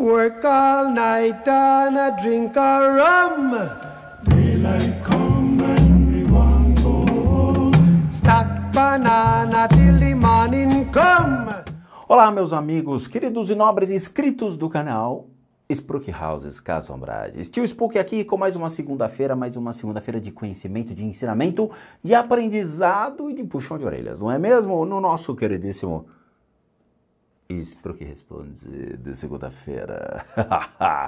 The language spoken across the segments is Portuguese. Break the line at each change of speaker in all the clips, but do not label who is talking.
Work all night and a drink a rum. Daylight come and we want go home. Stack banana till the morning come. Olá, meus amigos, queridos e nobres inscritos do canal. Spook Houses, Casa Ombrage. Tio Spook aqui com mais uma segunda-feira, mais uma segunda-feira de conhecimento, de ensinamento, de aprendizado e de puxão de orelhas, não é mesmo? No nosso queridíssimo o que responde de segunda-feira.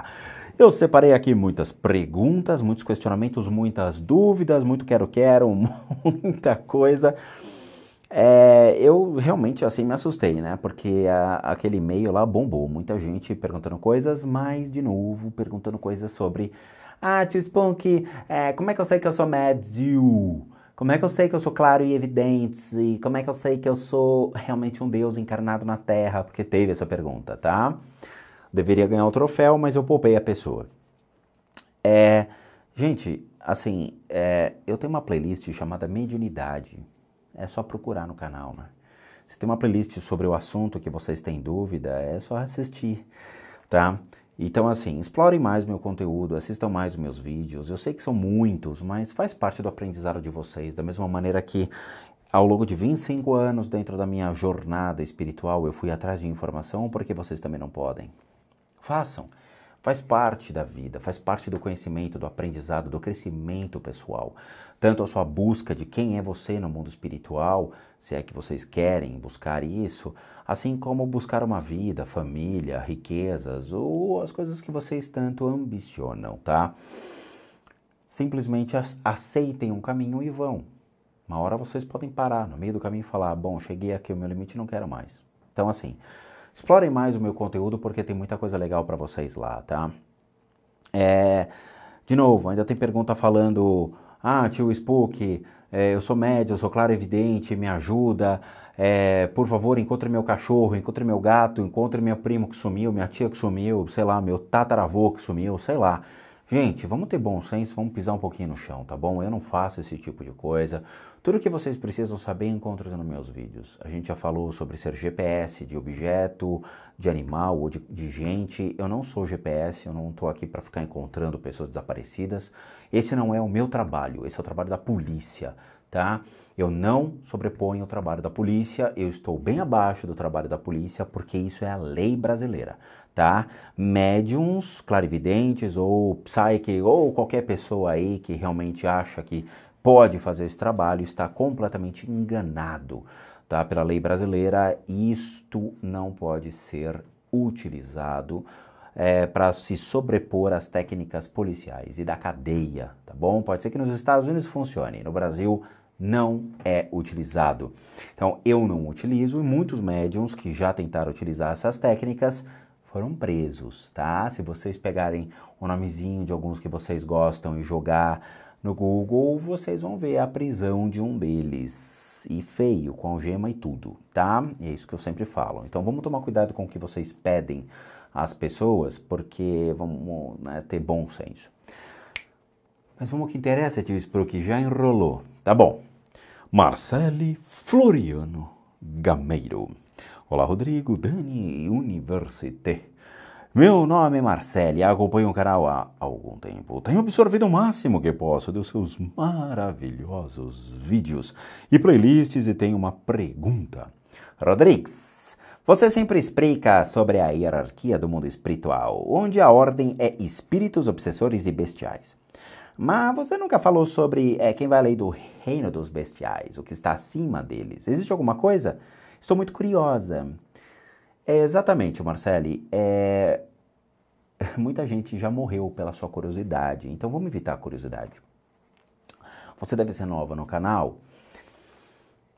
Eu separei aqui muitas perguntas, muitos questionamentos, muitas dúvidas, muito quero-quero, muita coisa. É, eu realmente assim me assustei, né? Porque a, aquele e-mail lá bombou, muita gente perguntando coisas, mas de novo perguntando coisas sobre Ah, tio Spunk, é, como é que eu sei que eu sou médio? Como é que eu sei que eu sou claro e evidente? E como é que eu sei que eu sou realmente um Deus encarnado na Terra? Porque teve essa pergunta, tá? Deveria ganhar o troféu, mas eu poupei a pessoa. É, gente, assim, é, eu tenho uma playlist chamada Mediunidade. É só procurar no canal, né? Se tem uma playlist sobre o assunto que vocês têm dúvida, é só assistir, tá? Então, assim, explorem mais meu conteúdo, assistam mais os meus vídeos. Eu sei que são muitos, mas faz parte do aprendizado de vocês. Da mesma maneira que, ao longo de 25 anos, dentro da minha jornada espiritual, eu fui atrás de informação, porque vocês também não podem. Façam. Faz parte da vida, faz parte do conhecimento, do aprendizado, do crescimento pessoal tanto a sua busca de quem é você no mundo espiritual, se é que vocês querem buscar isso, assim como buscar uma vida, família, riquezas ou as coisas que vocês tanto ambicionam, tá? Simplesmente aceitem um caminho e vão. Uma hora vocês podem parar no meio do caminho e falar: ah, bom, cheguei aqui, o meu limite não quero mais. Então, assim, explorem mais o meu conteúdo porque tem muita coisa legal para vocês lá, tá? É, de novo, ainda tem pergunta falando ah, tio Spook, é, eu sou médio, eu sou claro evidente, me ajuda. É, por favor, encontre meu cachorro, encontre meu gato, encontre minha prima que sumiu, minha tia que sumiu, sei lá, meu tataravô que sumiu, sei lá. Gente, vamos ter bom senso, vamos pisar um pouquinho no chão, tá bom? Eu não faço esse tipo de coisa. Tudo que vocês precisam saber encontra nos meus vídeos. A gente já falou sobre ser GPS de objeto, de animal ou de, de gente. Eu não sou GPS, eu não estou aqui para ficar encontrando pessoas desaparecidas. Esse não é o meu trabalho, esse é o trabalho da polícia, tá? Eu não sobreponho o trabalho da polícia, eu estou bem abaixo do trabalho da polícia porque isso é a lei brasileira tá? Médiums, clarividentes ou psyche ou qualquer pessoa aí que realmente acha que pode fazer esse trabalho está completamente enganado, tá? Pela lei brasileira, isto não pode ser utilizado é, para se sobrepor às técnicas policiais e da cadeia, tá bom? Pode ser que nos Estados Unidos funcione, no Brasil não é utilizado. Então eu não utilizo e muitos médiums que já tentaram utilizar essas técnicas foram presos, tá? Se vocês pegarem o nomezinho de alguns que vocês gostam e jogar no Google, vocês vão ver a prisão de um deles. E feio, com algema e tudo, tá? E é isso que eu sempre falo. Então vamos tomar cuidado com o que vocês pedem às pessoas, porque vamos né, ter bom senso. Mas vamos ao que interessa, tio Sprook, já enrolou. Tá bom. Marcele Floriano Gameiro. Olá, Rodrigo, Dani Université. Meu nome é Marcelo e acompanho o canal há algum tempo. Tenho absorvido o máximo que posso dos seus maravilhosos vídeos e playlists e tenho uma pergunta. Rodrigues, você sempre explica sobre a hierarquia do mundo espiritual, onde a ordem é espíritos obsessores e bestiais. Mas você nunca falou sobre é, quem vai além do reino dos bestiais, o que está acima deles. Existe alguma coisa? Estou muito curiosa. É, exatamente, Marcele. É... Muita gente já morreu pela sua curiosidade, então vamos evitar a curiosidade. Você deve ser nova no canal.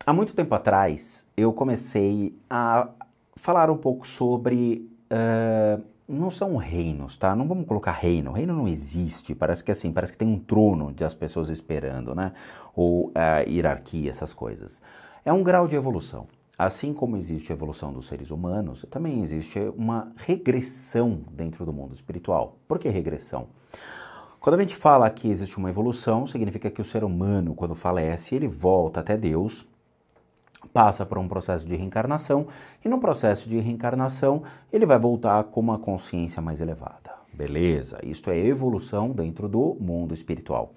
Há muito tempo atrás, eu comecei a falar um pouco sobre. Uh, não são reinos, tá? Não vamos colocar reino. Reino não existe. Parece que assim, parece que tem um trono de as pessoas esperando, né? Ou uh, hierarquia, essas coisas. É um grau de evolução. Assim como existe a evolução dos seres humanos, também existe uma regressão dentro do mundo espiritual. Por que regressão? Quando a gente fala que existe uma evolução, significa que o ser humano, quando falece, ele volta até Deus, passa por um processo de reencarnação, e no processo de reencarnação, ele vai voltar com uma consciência mais elevada. Beleza, isto é evolução dentro do mundo espiritual.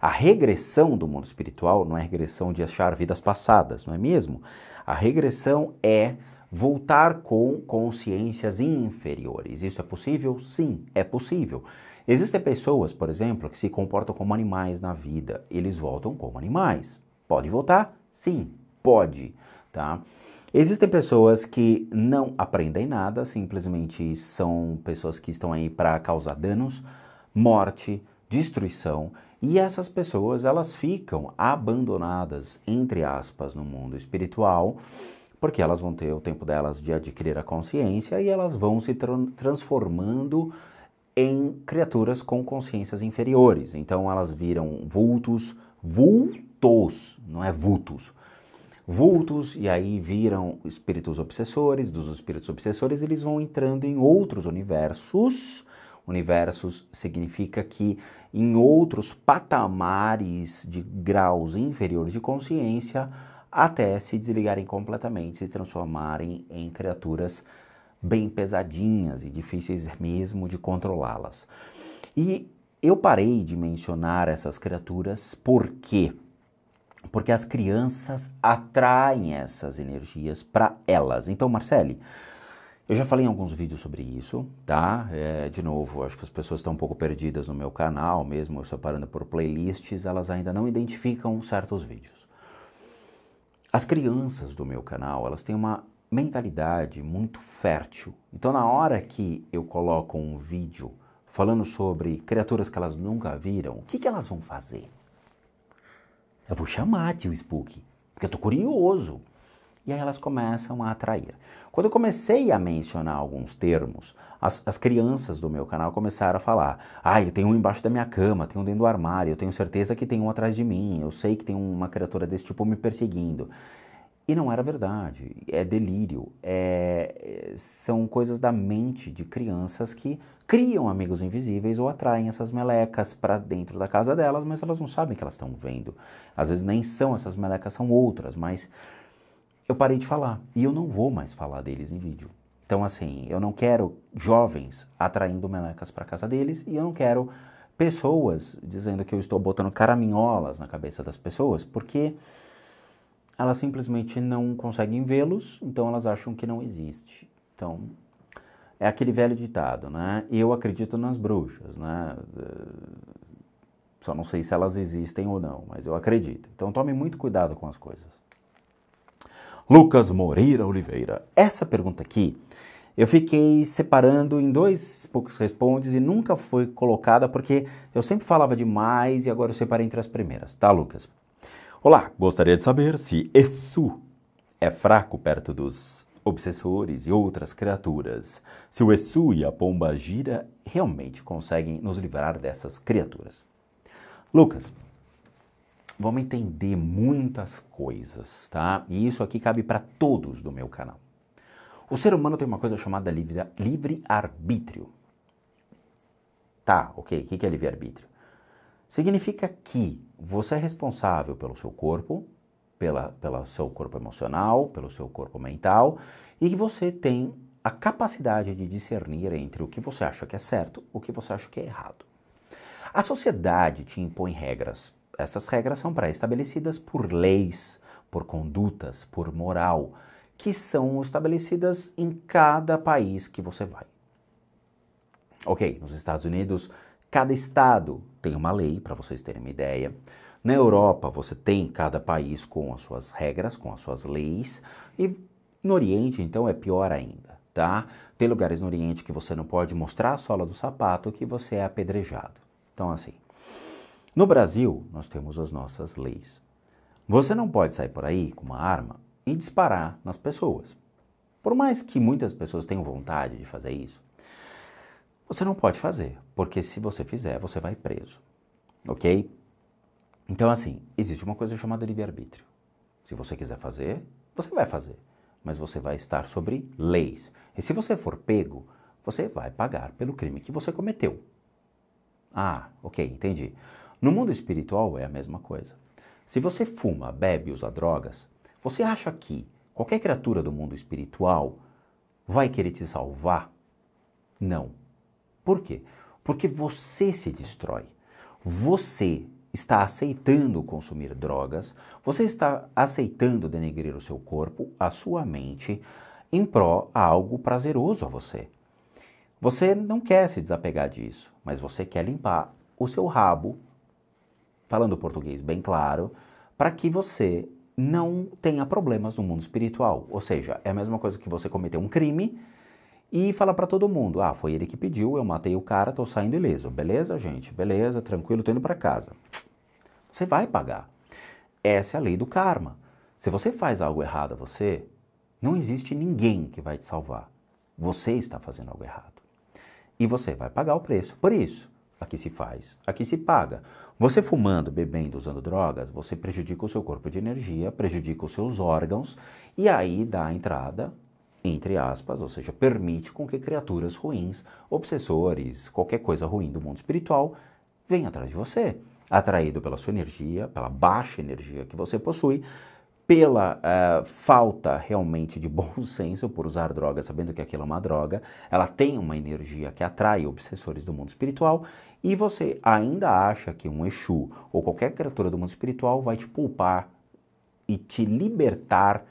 A regressão do mundo espiritual não é regressão de achar vidas passadas, não é mesmo? A regressão é voltar com consciências inferiores. Isso é possível? Sim, é possível. Existem pessoas, por exemplo, que se comportam como animais na vida. Eles voltam como animais. Pode voltar? Sim, pode, tá? Existem pessoas que não aprendem nada, simplesmente são pessoas que estão aí para causar danos, morte, destruição e essas pessoas, elas ficam abandonadas, entre aspas, no mundo espiritual, porque elas vão ter o tempo delas de adquirir a consciência e elas vão se transformando em criaturas com consciências inferiores. Então elas viram vultos, vultos, não é vultos. Vultos, e aí viram espíritos obsessores, dos espíritos obsessores eles vão entrando em outros universos. Universos significa que em outros patamares de graus inferiores de consciência até se desligarem completamente, se transformarem em criaturas bem pesadinhas e difíceis mesmo de controlá-las. E eu parei de mencionar essas criaturas por quê? Porque as crianças atraem essas energias para elas. Então, Marcele, eu já falei em alguns vídeos sobre isso, tá? É, de novo, acho que as pessoas estão um pouco perdidas no meu canal, mesmo eu separando por playlists, elas ainda não identificam certos vídeos. As crianças do meu canal, elas têm uma mentalidade muito fértil. Então, na hora que eu coloco um vídeo falando sobre criaturas que elas nunca viram, o que, que elas vão fazer? Eu vou chamar tio Spook, porque eu tô curioso. E aí elas começam a atrair. Quando eu comecei a mencionar alguns termos, as, as crianças do meu canal começaram a falar: ah, eu tenho um embaixo da minha cama, tenho um dentro do armário, eu tenho certeza que tem um atrás de mim, eu sei que tem uma criatura desse tipo me perseguindo. E não era verdade, é delírio, é, são coisas da mente de crianças que criam amigos invisíveis ou atraem essas melecas para dentro da casa delas, mas elas não sabem que elas estão vendo. Às vezes nem são essas melecas, são outras, mas eu parei de falar. E eu não vou mais falar deles em vídeo. Então, assim, eu não quero jovens atraindo melecas para casa deles e eu não quero pessoas dizendo que eu estou botando caraminholas na cabeça das pessoas, porque elas simplesmente não conseguem vê-los, então elas acham que não existe. Então, é aquele velho ditado, né? Eu acredito nas bruxas, né? Só não sei se elas existem ou não, mas eu acredito. Então, tome muito cuidado com as coisas. Lucas Moreira Oliveira. Essa pergunta aqui eu fiquei separando em dois poucos respondes e nunca foi colocada porque eu sempre falava demais e agora eu separei entre as primeiras, tá, Lucas? Olá, gostaria de saber se Essu é fraco perto dos obsessores e outras criaturas. Se o Essu e a pomba gira realmente conseguem nos livrar dessas criaturas. Lucas, vamos entender muitas coisas, tá? E isso aqui cabe para todos do meu canal. O ser humano tem uma coisa chamada livre-arbítrio. Tá, ok. O que é livre-arbítrio? Significa que você é responsável pelo seu corpo, pela, pelo seu corpo emocional, pelo seu corpo mental, e que você tem a capacidade de discernir entre o que você acha que é certo, o que você acha que é errado. A sociedade te impõe regras, essas regras são pré-estabelecidas por leis, por condutas, por moral, que são estabelecidas em cada país que você vai. Ok, nos Estados Unidos, cada estado tem uma lei, para vocês terem uma ideia. Na Europa, você tem cada país com as suas regras, com as suas leis, e no Oriente, então, é pior ainda, tá? Tem lugares no Oriente que você não pode mostrar a sola do sapato que você é apedrejado. Então, assim, no Brasil, nós temos as nossas leis. Você não pode sair por aí com uma arma e disparar nas pessoas. Por mais que muitas pessoas tenham vontade de fazer isso, você não pode fazer, porque se você fizer, você vai preso. Ok? Então, assim, existe uma coisa chamada livre-arbítrio. Se você quiser fazer, você vai fazer, mas você vai estar sobre leis. E se você for pego, você vai pagar pelo crime que você cometeu. Ah, ok, entendi. No mundo espiritual é a mesma coisa. Se você fuma, bebe, usa drogas, você acha que qualquer criatura do mundo espiritual vai querer te salvar? Não. Por quê? Porque você se destrói. Você está aceitando consumir drogas, você está aceitando denegrir o seu corpo, a sua mente, em pró a algo prazeroso a você. Você não quer se desapegar disso, mas você quer limpar o seu rabo falando português bem claro, para que você não tenha problemas no mundo espiritual. Ou seja, é a mesma coisa que você cometer um crime e falar para todo mundo: ah, foi ele que pediu, eu matei o cara, tô saindo ileso. Beleza, gente? Beleza, tranquilo, estou indo para casa. Você vai pagar. Essa é a lei do karma. Se você faz algo errado a você, não existe ninguém que vai te salvar. Você está fazendo algo errado. E você vai pagar o preço. Por isso, Aqui se faz, aqui se paga. Você fumando, bebendo, usando drogas, você prejudica o seu corpo de energia, prejudica os seus órgãos e aí dá a entrada, entre aspas, ou seja, permite com que criaturas ruins, obsessores, qualquer coisa ruim do mundo espiritual venha atrás de você, atraído pela sua energia, pela baixa energia que você possui, pela uh, falta realmente de bom senso por usar drogas, sabendo que aquilo é uma droga, ela tem uma energia que atrai obsessores do mundo espiritual e você ainda acha que um Exu ou qualquer criatura do mundo espiritual vai te poupar e te libertar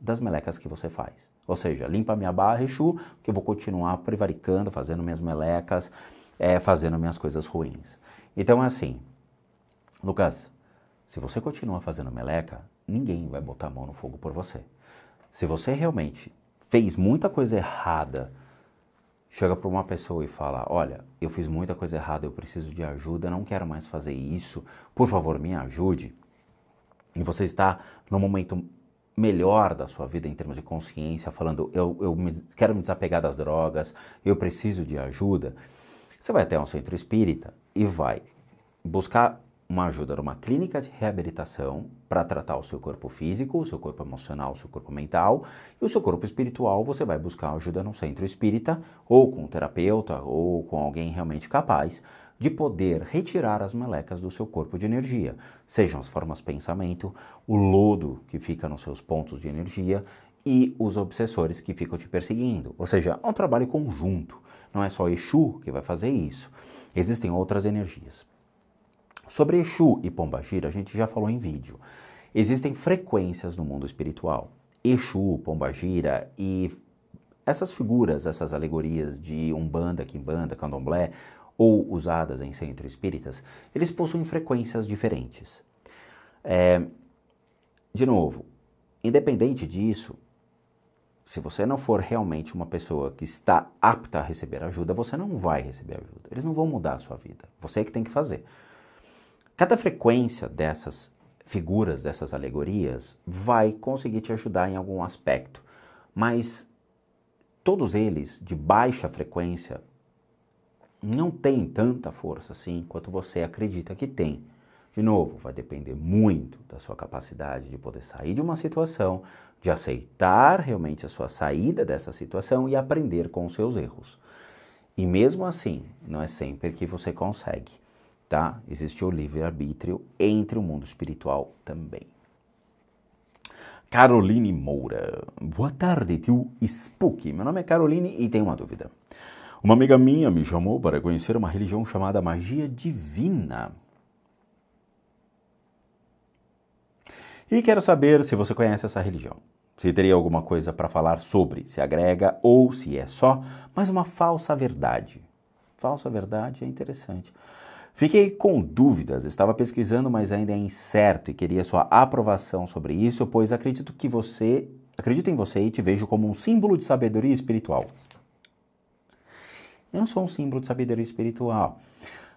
das melecas que você faz. Ou seja, limpa minha barra, Exu, que eu vou continuar prevaricando, fazendo minhas melecas, é, fazendo minhas coisas ruins. Então é assim, Lucas, se você continuar fazendo meleca, ninguém vai botar a mão no fogo por você. Se você realmente fez muita coisa errada chega para uma pessoa e fala: Olha, eu fiz muita coisa errada, eu preciso de ajuda, não quero mais fazer isso, por favor, me ajude. E você está no momento melhor da sua vida em termos de consciência, falando: Eu, eu me, quero me desapegar das drogas, eu preciso de ajuda. Você vai até um centro espírita e vai buscar uma ajuda numa clínica de reabilitação para tratar o seu corpo físico, o seu corpo emocional, o seu corpo mental e o seu corpo espiritual. Você vai buscar ajuda num centro espírita ou com um terapeuta ou com alguém realmente capaz de poder retirar as melecas do seu corpo de energia, sejam as formas pensamento, o lodo que fica nos seus pontos de energia e os obsessores que ficam te perseguindo. Ou seja, é um trabalho conjunto. Não é só Exu que vai fazer isso. Existem outras energias. Sobre Exu e Pombagira, a gente já falou em vídeo. Existem frequências no mundo espiritual. Exu, Pombagira e essas figuras, essas alegorias de Umbanda, Kimbanda, Candomblé ou usadas em centros espíritas, eles possuem frequências diferentes. É, de novo, independente disso, se você não for realmente uma pessoa que está apta a receber ajuda, você não vai receber ajuda. Eles não vão mudar a sua vida. Você é que tem que fazer. Cada frequência dessas figuras, dessas alegorias, vai conseguir te ajudar em algum aspecto, mas todos eles de baixa frequência não têm tanta força assim quanto você acredita que tem. De novo, vai depender muito da sua capacidade de poder sair de uma situação, de aceitar realmente a sua saída dessa situação e aprender com os seus erros. E mesmo assim, não é sempre que você consegue tá? Existe o livre-arbítrio entre o mundo espiritual também. Caroline Moura. Boa tarde, tio Spook. Meu nome é Caroline e tenho uma dúvida. Uma amiga minha me chamou para conhecer uma religião chamada magia divina. E quero saber se você conhece essa religião. Se teria alguma coisa para falar sobre, se agrega ou se é só mais uma falsa verdade. Falsa verdade é interessante. Fiquei com dúvidas, estava pesquisando, mas ainda é incerto e queria sua aprovação sobre isso, pois acredito que você, acredito em você e te vejo como um símbolo de sabedoria espiritual. Eu não sou um símbolo de sabedoria espiritual.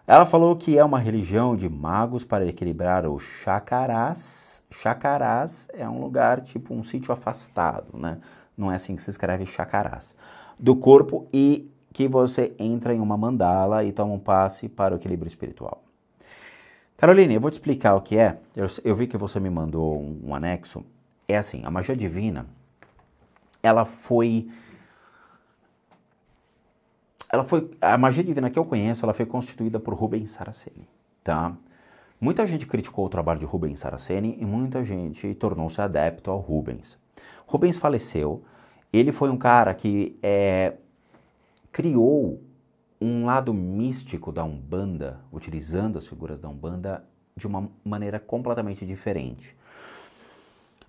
Ela falou que é uma religião de magos para equilibrar os chacarás. Chacarás é um lugar tipo um sítio afastado, né? Não é assim que se escreve chacarás. Do corpo e que você entra em uma mandala e toma um passe para o equilíbrio espiritual. Caroline, eu vou te explicar o que é. Eu, eu vi que você me mandou um, um, anexo. É assim, a magia divina, ela foi, ela foi a magia divina que eu conheço, ela foi constituída por Rubens Saraceni, tá? Muita gente criticou o trabalho de Rubens Saraceni e muita gente tornou-se adepto ao Rubens. Rubens faleceu. Ele foi um cara que é, criou um lado místico da Umbanda, utilizando as figuras da Umbanda de uma maneira completamente diferente.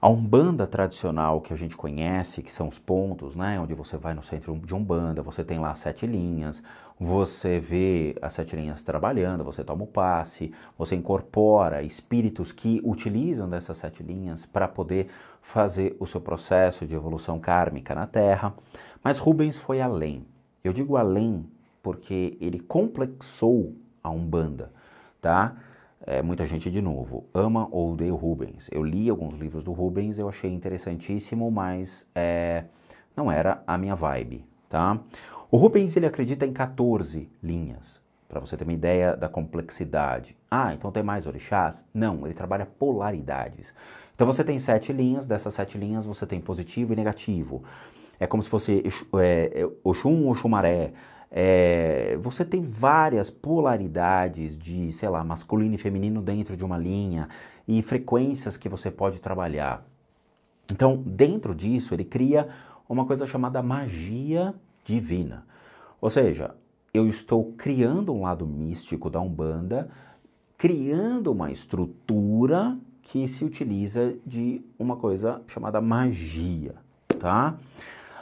A Umbanda tradicional que a gente conhece, que são os pontos, né, onde você vai no centro de Umbanda, você tem lá sete linhas, você vê as sete linhas trabalhando, você toma o passe, você incorpora espíritos que utilizam dessas sete linhas para poder fazer o seu processo de evolução kármica na Terra. Mas Rubens foi além. Eu digo além porque ele complexou a Umbanda, tá? É, muita gente, de novo, ama ou odeia o Rubens. Eu li alguns livros do Rubens, eu achei interessantíssimo, mas é, não era a minha vibe, tá? O Rubens, ele acredita em 14 linhas, para você ter uma ideia da complexidade. Ah, então tem mais orixás? Não, ele trabalha polaridades. Então você tem sete linhas, dessas sete linhas você tem positivo e negativo é como se fosse é, é, Oxum ou Xumaré. É, você tem várias polaridades de, sei lá, masculino e feminino dentro de uma linha e frequências que você pode trabalhar. Então, dentro disso, ele cria uma coisa chamada magia divina. Ou seja, eu estou criando um lado místico da Umbanda, criando uma estrutura que se utiliza de uma coisa chamada magia, tá?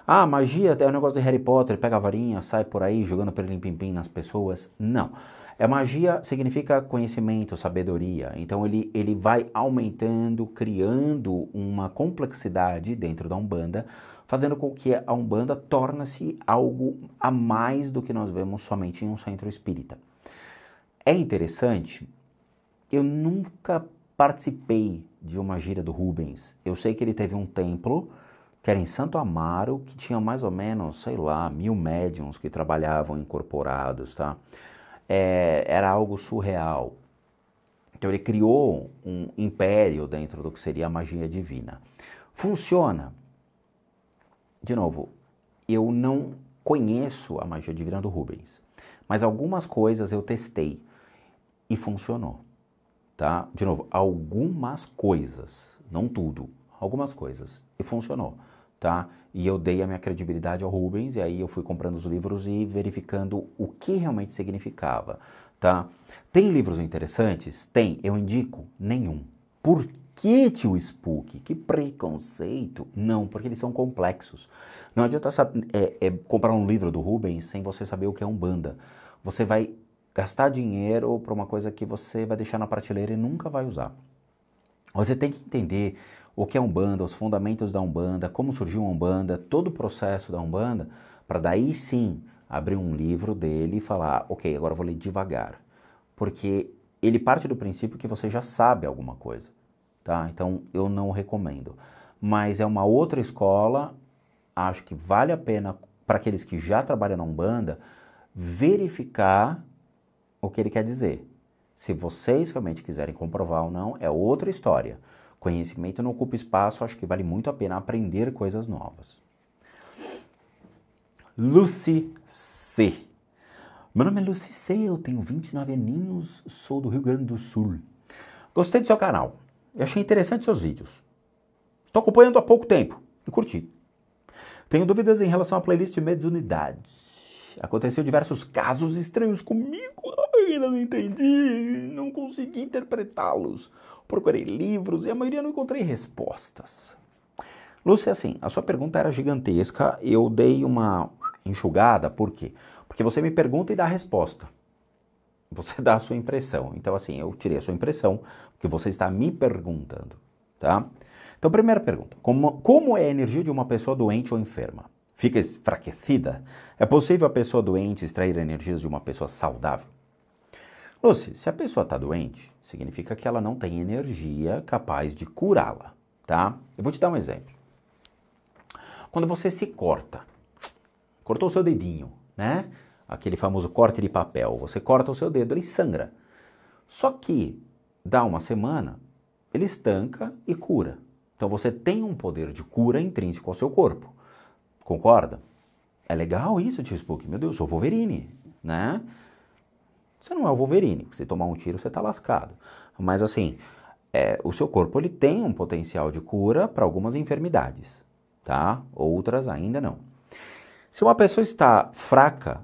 Ah, magia é um negócio de Harry Potter, pega a varinha, sai por aí jogando pelo pim pim nas pessoas. Não. É magia significa conhecimento, sabedoria. Então ele, ele vai aumentando, criando uma complexidade dentro da Umbanda, fazendo com que a Umbanda torne-se algo a mais do que nós vemos somente em um centro espírita. É interessante, eu nunca participei de uma gira do Rubens. Eu sei que ele teve um templo que era em Santo Amaro, que tinha mais ou menos, sei lá, mil médiums que trabalhavam incorporados, tá? É, era algo surreal. Então ele criou um império dentro do que seria a magia divina. Funciona. De novo, eu não conheço a magia divina do Rubens, mas algumas coisas eu testei e funcionou, tá? De novo, algumas coisas, não tudo, algumas coisas e funcionou tá? E eu dei a minha credibilidade ao Rubens, e aí eu fui comprando os livros e verificando o que realmente significava, tá? Tem livros interessantes? Tem. Eu indico? Nenhum. Por que, tio Spook? Que preconceito? Não, porque eles são complexos. Não adianta saber, é, é, comprar um livro do Rubens sem você saber o que é um banda. Você vai gastar dinheiro para uma coisa que você vai deixar na prateleira e nunca vai usar. Você tem que entender o que é Umbanda, os fundamentos da Umbanda, como surgiu a Umbanda, todo o processo da Umbanda, para daí sim abrir um livro dele e falar, ok, agora eu vou ler devagar. Porque ele parte do princípio que você já sabe alguma coisa, tá? Então eu não recomendo. Mas é uma outra escola, acho que vale a pena para aqueles que já trabalham na Umbanda verificar o que ele quer dizer. Se vocês realmente quiserem comprovar ou não, é outra história. Conhecimento não ocupa espaço, acho que vale muito a pena aprender coisas novas. Lucy C. Meu nome é Lucy C, eu tenho 29 aninhos, sou do Rio Grande do Sul. Gostei do seu canal, eu achei interessante seus vídeos. Estou acompanhando há pouco tempo e curti. Tenho dúvidas em relação à playlist Unidades. Aconteceu diversos casos estranhos comigo, eu ainda não entendi, não consegui interpretá-los procurei livros e a maioria não encontrei respostas. Lúcia, assim, a sua pergunta era gigantesca, eu dei uma enxugada, por quê? Porque você me pergunta e dá a resposta. Você dá a sua impressão. Então, assim, eu tirei a sua impressão, porque você está me perguntando, tá? Então, primeira pergunta: como, como é a energia de uma pessoa doente ou enferma? Fica enfraquecida? É possível a pessoa doente extrair energias de uma pessoa saudável? Ou se a pessoa está doente, significa que ela não tem energia capaz de curá-la, tá? Eu vou te dar um exemplo. Quando você se corta, cortou o seu dedinho, né? Aquele famoso corte de papel, você corta o seu dedo, ele sangra. Só que dá uma semana, ele estanca e cura. Então você tem um poder de cura intrínseco ao seu corpo. Concorda? É legal isso, tio Spook. Meu Deus, sou Wolverine, né? Você não é o Wolverine, se tomar um tiro você está lascado. Mas assim, é, o seu corpo ele tem um potencial de cura para algumas enfermidades, tá? Outras ainda não. Se uma pessoa está fraca,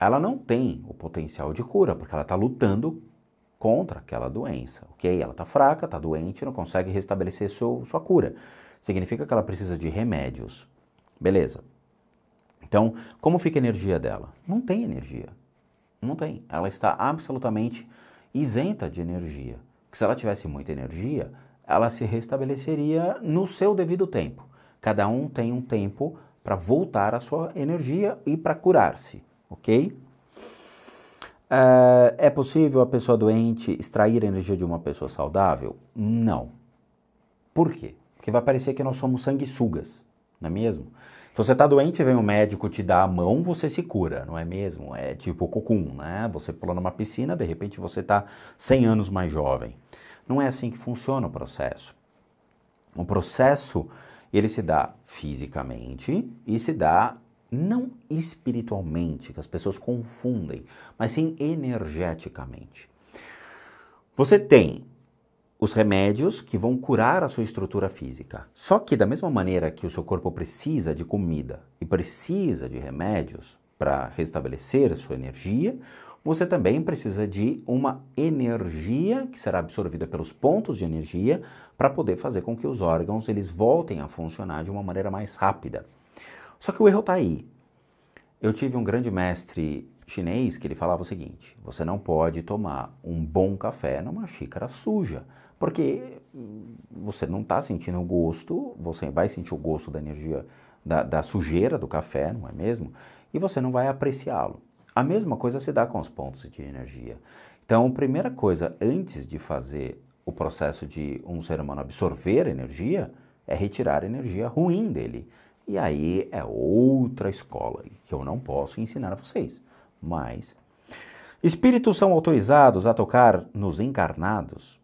ela não tem o potencial de cura, porque ela está lutando contra aquela doença, ok? Ela está fraca, está doente, não consegue restabelecer seu, sua cura. Significa que ela precisa de remédios. Beleza. Então, como fica a energia dela? Não tem energia. Não tem. Ela está absolutamente isenta de energia. Que se ela tivesse muita energia, ela se restabeleceria no seu devido tempo. Cada um tem um tempo para voltar à sua energia e para curar-se, ok? Eh, é possível a pessoa doente extrair a energia de uma pessoa saudável? Não. Por quê? Porque vai parecer que nós somos sanguessugas, não é mesmo? Então você está doente, vem o um médico, te dá a mão, você se cura, não é mesmo? É tipo cocum, né? Você pula numa piscina, de repente você está 100 anos mais jovem. Não é assim que funciona o processo. O processo, ele se dá fisicamente e se dá não espiritualmente, que as pessoas confundem, mas sim energeticamente. Você tem os remédios que vão curar a sua estrutura física. Só que, da mesma maneira que o seu corpo precisa de comida e precisa de remédios para restabelecer a sua energia, você também precisa de uma energia que será absorvida pelos pontos de energia para poder fazer com que os órgãos eles voltem a funcionar de uma maneira mais rápida. Só que o erro está aí. Eu tive um grande mestre chinês que ele falava o seguinte: você não pode tomar um bom café numa xícara suja, porque hum, você não está sentindo o gosto, você vai sentir o gosto da energia da, da sujeira do café, não é mesmo? E você não vai apreciá-lo. A mesma coisa se dá com os pontos de energia. Então, primeira coisa, antes de fazer o processo de um ser humano absorver energia, é retirar energia ruim dele. E aí é outra escola que eu não posso ensinar a vocês. Mas espíritos são autorizados a tocar nos encarnados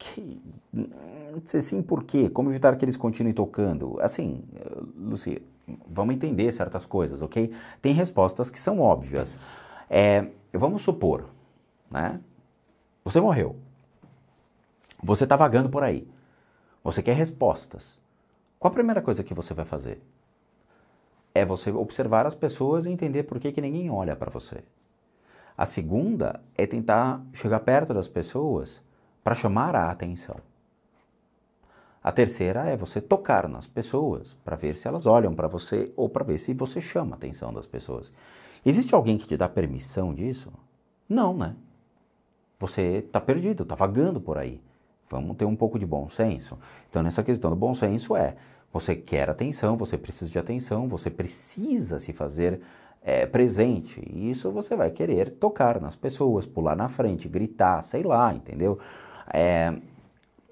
que. Hum, não sei sim por quê, como evitar que eles continuem tocando. Assim, Luci, vamos entender certas coisas, ok? Tem respostas que são óbvias. É, vamos supor, né? Você morreu. Você está vagando por aí. Você quer respostas. Qual a primeira coisa que você vai fazer? É você observar as pessoas e entender por que, que ninguém olha para você. A segunda é tentar chegar perto das pessoas para chamar a atenção. A terceira é você tocar nas pessoas para ver se elas olham para você ou para ver se você chama a atenção das pessoas. Existe alguém que te dá permissão disso? Não, né? Você está perdido, está vagando por aí. Vamos ter um pouco de bom senso. Então, nessa questão do bom senso é: você quer atenção, você precisa de atenção, você precisa se fazer é, presente. E isso você vai querer tocar nas pessoas, pular na frente, gritar, sei lá, entendeu? É,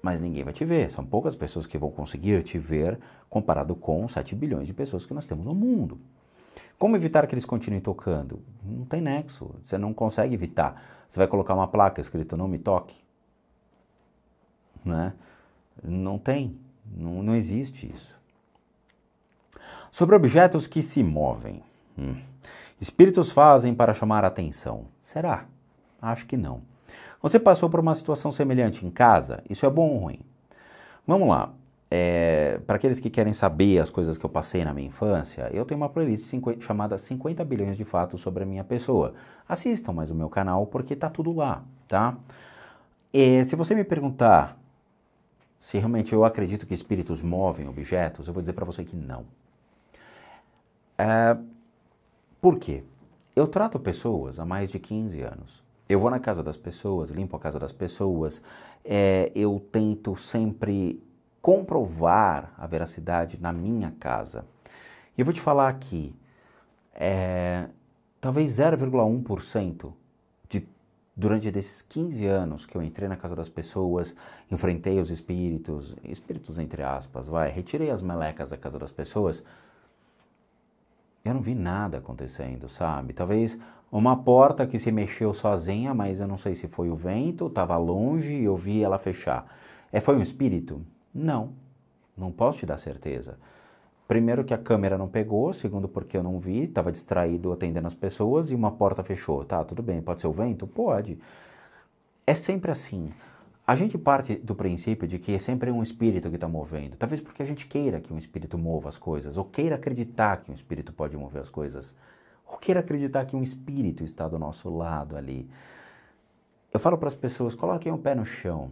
mas ninguém vai te ver. São poucas pessoas que vão conseguir te ver comparado com 7 bilhões de pessoas que nós temos no mundo. Como evitar que eles continuem tocando? Não tem nexo. Você não consegue evitar. Você vai colocar uma placa escrita não me toque. Né? Não tem. Não, não existe isso. Sobre objetos que se movem. Hum. Espíritos fazem para chamar a atenção. Será? Acho que não. Você passou por uma situação semelhante em casa? Isso é bom ou ruim? Vamos lá. É, para aqueles que querem saber as coisas que eu passei na minha infância, eu tenho uma playlist 50, chamada 50 bilhões de fatos sobre a minha pessoa. Assistam mais o meu canal porque tá tudo lá, tá? E, é, se você me perguntar se realmente eu acredito que espíritos movem objetos, eu vou dizer para você que não. É, por quê? Eu trato pessoas há mais de 15 anos. Eu vou na casa das pessoas, limpo a casa das pessoas, é, eu tento sempre comprovar a veracidade na minha casa. E eu vou te falar aqui, é, talvez 0,1% de durante desses 15 anos que eu entrei na casa das pessoas, enfrentei os espíritos, espíritos entre aspas, vai, retirei as melecas da casa das pessoas, eu não vi nada acontecendo, sabe? Talvez uma porta que se mexeu sozinha, mas eu não sei se foi o vento, estava longe e eu vi ela fechar. É, foi um espírito? Não, não posso te dar certeza. Primeiro que a câmera não pegou, segundo porque eu não vi, estava distraído atendendo as pessoas e uma porta fechou. Tá, tudo bem, pode ser o vento? Pode. É sempre assim. A gente parte do princípio de que é sempre um espírito que está movendo, talvez porque a gente queira que um espírito mova as coisas, ou queira acreditar que um espírito pode mover as coisas. Ou queira acreditar que um espírito está do nosso lado ali. Eu falo para as pessoas, coloquem o um pé no chão.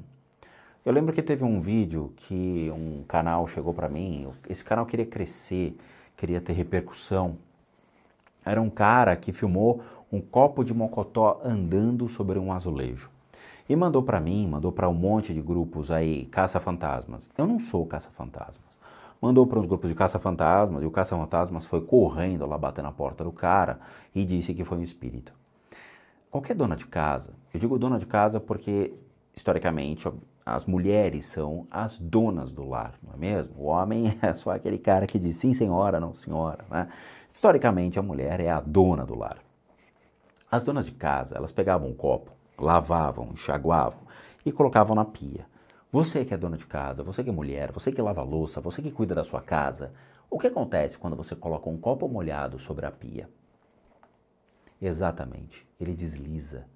Eu lembro que teve um vídeo que um canal chegou para mim, esse canal queria crescer, queria ter repercussão. Era um cara que filmou um copo de mocotó andando sobre um azulejo. E mandou para mim, mandou para um monte de grupos aí, caça-fantasmas. Eu não sou caça-fantasma mandou para uns grupos de caça-fantasmas, e o caça-fantasmas foi correndo lá bater na porta do cara e disse que foi um espírito. Qualquer dona de casa, eu digo dona de casa porque, historicamente, as mulheres são as donas do lar, não é mesmo? O homem é só aquele cara que diz sim, senhora, não, senhora. Né? Historicamente, a mulher é a dona do lar. As donas de casa, elas pegavam um copo, lavavam, enxaguavam e colocavam na pia. Você que é dono de casa, você que é mulher, você que lava louça, você que cuida da sua casa, o que acontece quando você coloca um copo molhado sobre a pia? Exatamente, ele desliza.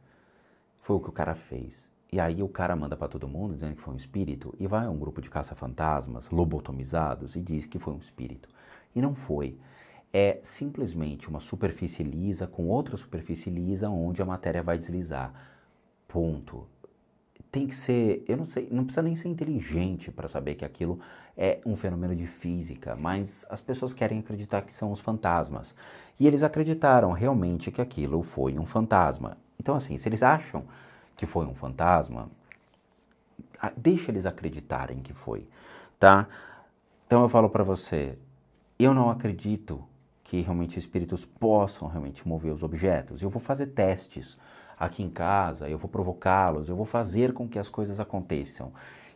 Foi o que o cara fez. E aí o cara manda para todo mundo dizendo que foi um espírito e vai a um grupo de caça-fantasmas, lobotomizados e diz que foi um espírito. E não foi. É simplesmente uma superfície lisa com outra superfície lisa onde a matéria vai deslizar. Ponto tem que ser, eu não sei, não precisa nem ser inteligente para saber que aquilo é um fenômeno de física, mas as pessoas querem acreditar que são os fantasmas. E eles acreditaram realmente que aquilo foi um fantasma. Então, assim, se eles acham que foi um fantasma, deixa eles acreditarem que foi, tá? Então eu falo para você, eu não acredito que realmente espíritos possam realmente mover os objetos. Eu vou fazer testes aqui em casa, eu vou provocá-los, eu vou fazer com que as coisas aconteçam.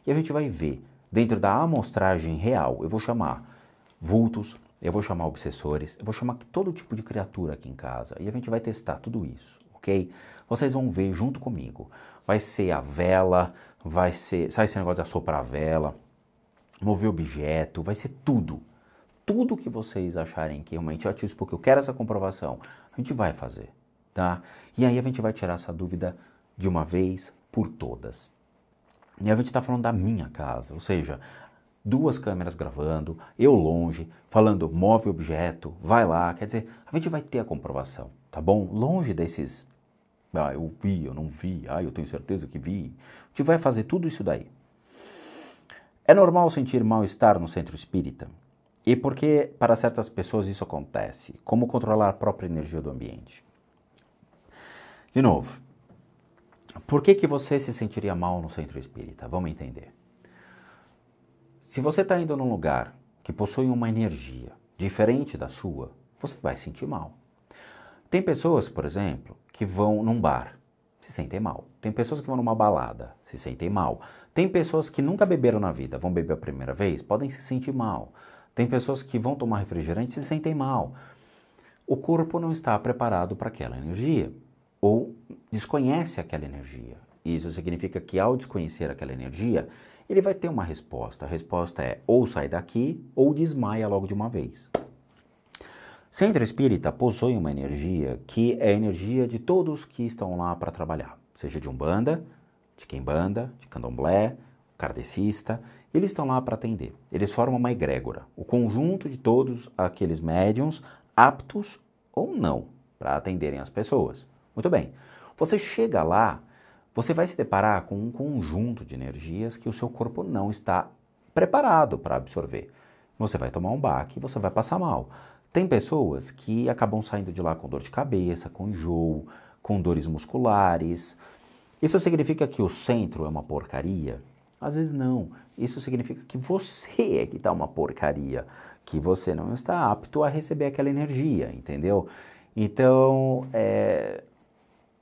E a gente vai ver, dentro da amostragem real, eu vou chamar vultos, eu vou chamar obsessores, eu vou chamar todo tipo de criatura aqui em casa e a gente vai testar tudo isso, ok? Vocês vão ver junto comigo. Vai ser a vela, vai ser. Sai esse negócio de assoprar a vela, mover objeto, vai ser tudo. Tudo que vocês acharem que realmente é ativo, porque eu quero essa comprovação, a gente vai fazer tá? E aí a gente vai tirar essa dúvida de uma vez por todas. E a gente está falando da minha casa, ou seja, duas câmeras gravando, eu longe, falando move objeto, vai lá, quer dizer, a gente vai ter a comprovação, tá bom? Longe desses, ah, eu vi, eu não vi, ah, eu tenho certeza que vi. A gente vai fazer tudo isso daí. É normal sentir mal-estar no centro espírita? E por que para certas pessoas isso acontece? Como controlar a própria energia do ambiente? De novo, por que, que você se sentiria mal no centro espírita? Vamos entender. Se você está indo num lugar que possui uma energia diferente da sua, você vai sentir mal. Tem pessoas, por exemplo, que vão num bar, se sentem mal. Tem pessoas que vão numa balada, se sentem mal. Tem pessoas que nunca beberam na vida, vão beber a primeira vez, podem se sentir mal. Tem pessoas que vão tomar refrigerante e se sentem mal. O corpo não está preparado para aquela energia ou desconhece aquela energia. Isso significa que ao desconhecer aquela energia, ele vai ter uma resposta. A resposta é ou sai daqui ou desmaia logo de uma vez. Centro Espírita possui uma energia que é a energia de todos que estão lá para trabalhar, seja de Umbanda, de Quimbanda, de Candomblé, Kardecista, eles estão lá para atender. Eles formam uma egrégora, o conjunto de todos aqueles médiums aptos ou não para atenderem as pessoas. Muito bem. Você chega lá, você vai se deparar com um conjunto de energias que o seu corpo não está preparado para absorver. Você vai tomar um baque, você vai passar mal. Tem pessoas que acabam saindo de lá com dor de cabeça, com enjoo, com dores musculares. Isso significa que o centro é uma porcaria? Às vezes não. Isso significa que você é que está uma porcaria, que você não está apto a receber aquela energia, entendeu? Então, é,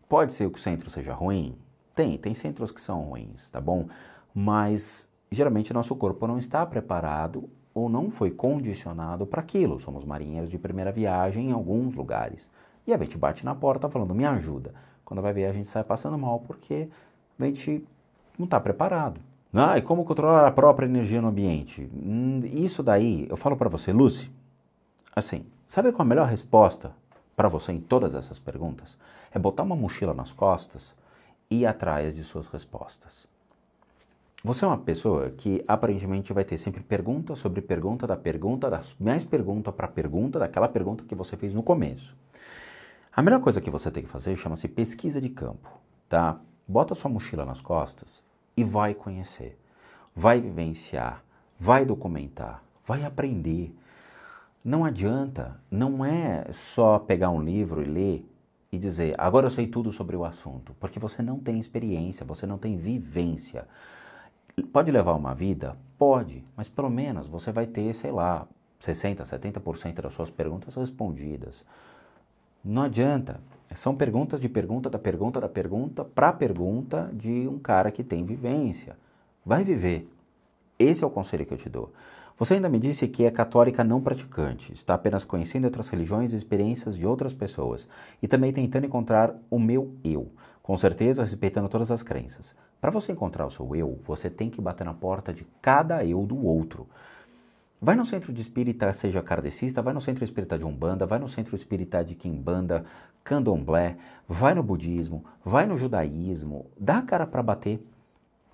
Pode ser que o centro seja ruim? Tem, tem centros que são ruins, tá bom? Mas geralmente nosso corpo não está preparado ou não foi condicionado para aquilo. Somos marinheiros de primeira viagem em alguns lugares. E a gente bate na porta falando, me ajuda. Quando vai ver, a gente sai passando mal porque a gente não está preparado. Ah, e como controlar a própria energia no ambiente? Hum, isso daí, eu falo para você, Lucy, assim, sabe qual a melhor resposta para você em todas essas perguntas? É botar uma mochila nas costas e ir atrás de suas respostas. Você é uma pessoa que aparentemente vai ter sempre pergunta sobre pergunta da pergunta, das mais pergunta para pergunta daquela pergunta que você fez no começo. A melhor coisa que você tem que fazer chama-se pesquisa de campo, tá? Bota sua mochila nas costas e vai conhecer, vai vivenciar, vai documentar, vai aprender. Não adianta, não é só pegar um livro e ler e dizer, agora eu sei tudo sobre o assunto, porque você não tem experiência, você não tem vivência. Pode levar uma vida? Pode, mas pelo menos você vai ter, sei lá, 60%, 70% das suas perguntas respondidas. Não adianta. São perguntas de pergunta, da pergunta, da pergunta, para pergunta de um cara que tem vivência. Vai viver. Esse é o conselho que eu te dou. Você ainda me disse que é católica não praticante, está apenas conhecendo outras religiões e experiências de outras pessoas e também tentando encontrar o meu eu, com certeza respeitando todas as crenças. Para você encontrar o seu eu, você tem que bater na porta de cada eu do outro. Vai no centro de espírita, seja kardecista, vai no centro espírita de Umbanda, vai no centro espírita de Kimbanda, Candomblé, vai no budismo, vai no judaísmo, dá a cara para bater,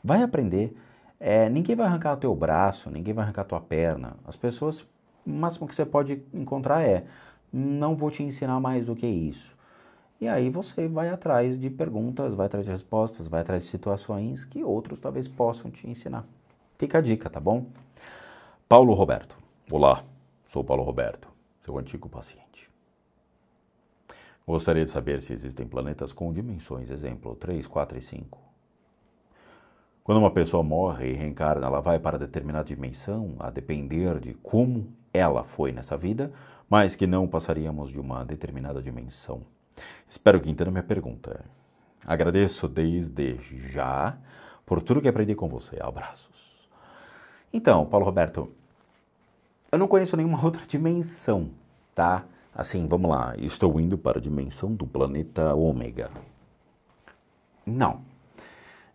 vai aprender é, ninguém vai arrancar o teu braço, ninguém vai arrancar a tua perna. As pessoas, o máximo que você pode encontrar é: não vou te ensinar mais do que é isso. E aí você vai atrás de perguntas, vai atrás de respostas, vai atrás de situações que outros talvez possam te ensinar. Fica a dica, tá bom? Paulo Roberto. Olá, sou Paulo Roberto, seu antigo paciente. Gostaria de saber se existem planetas com dimensões, exemplo 3, 4 e 5. Quando uma pessoa morre e reencarna, ela vai para determinada dimensão, a depender de como ela foi nessa vida, mas que não passaríamos de uma determinada dimensão. Espero que entenda minha pergunta. Agradeço desde já por tudo que aprendi com você. Abraços. Então, Paulo Roberto, eu não conheço nenhuma outra dimensão, tá? Assim, vamos lá, estou indo para a dimensão do planeta Ômega. Não.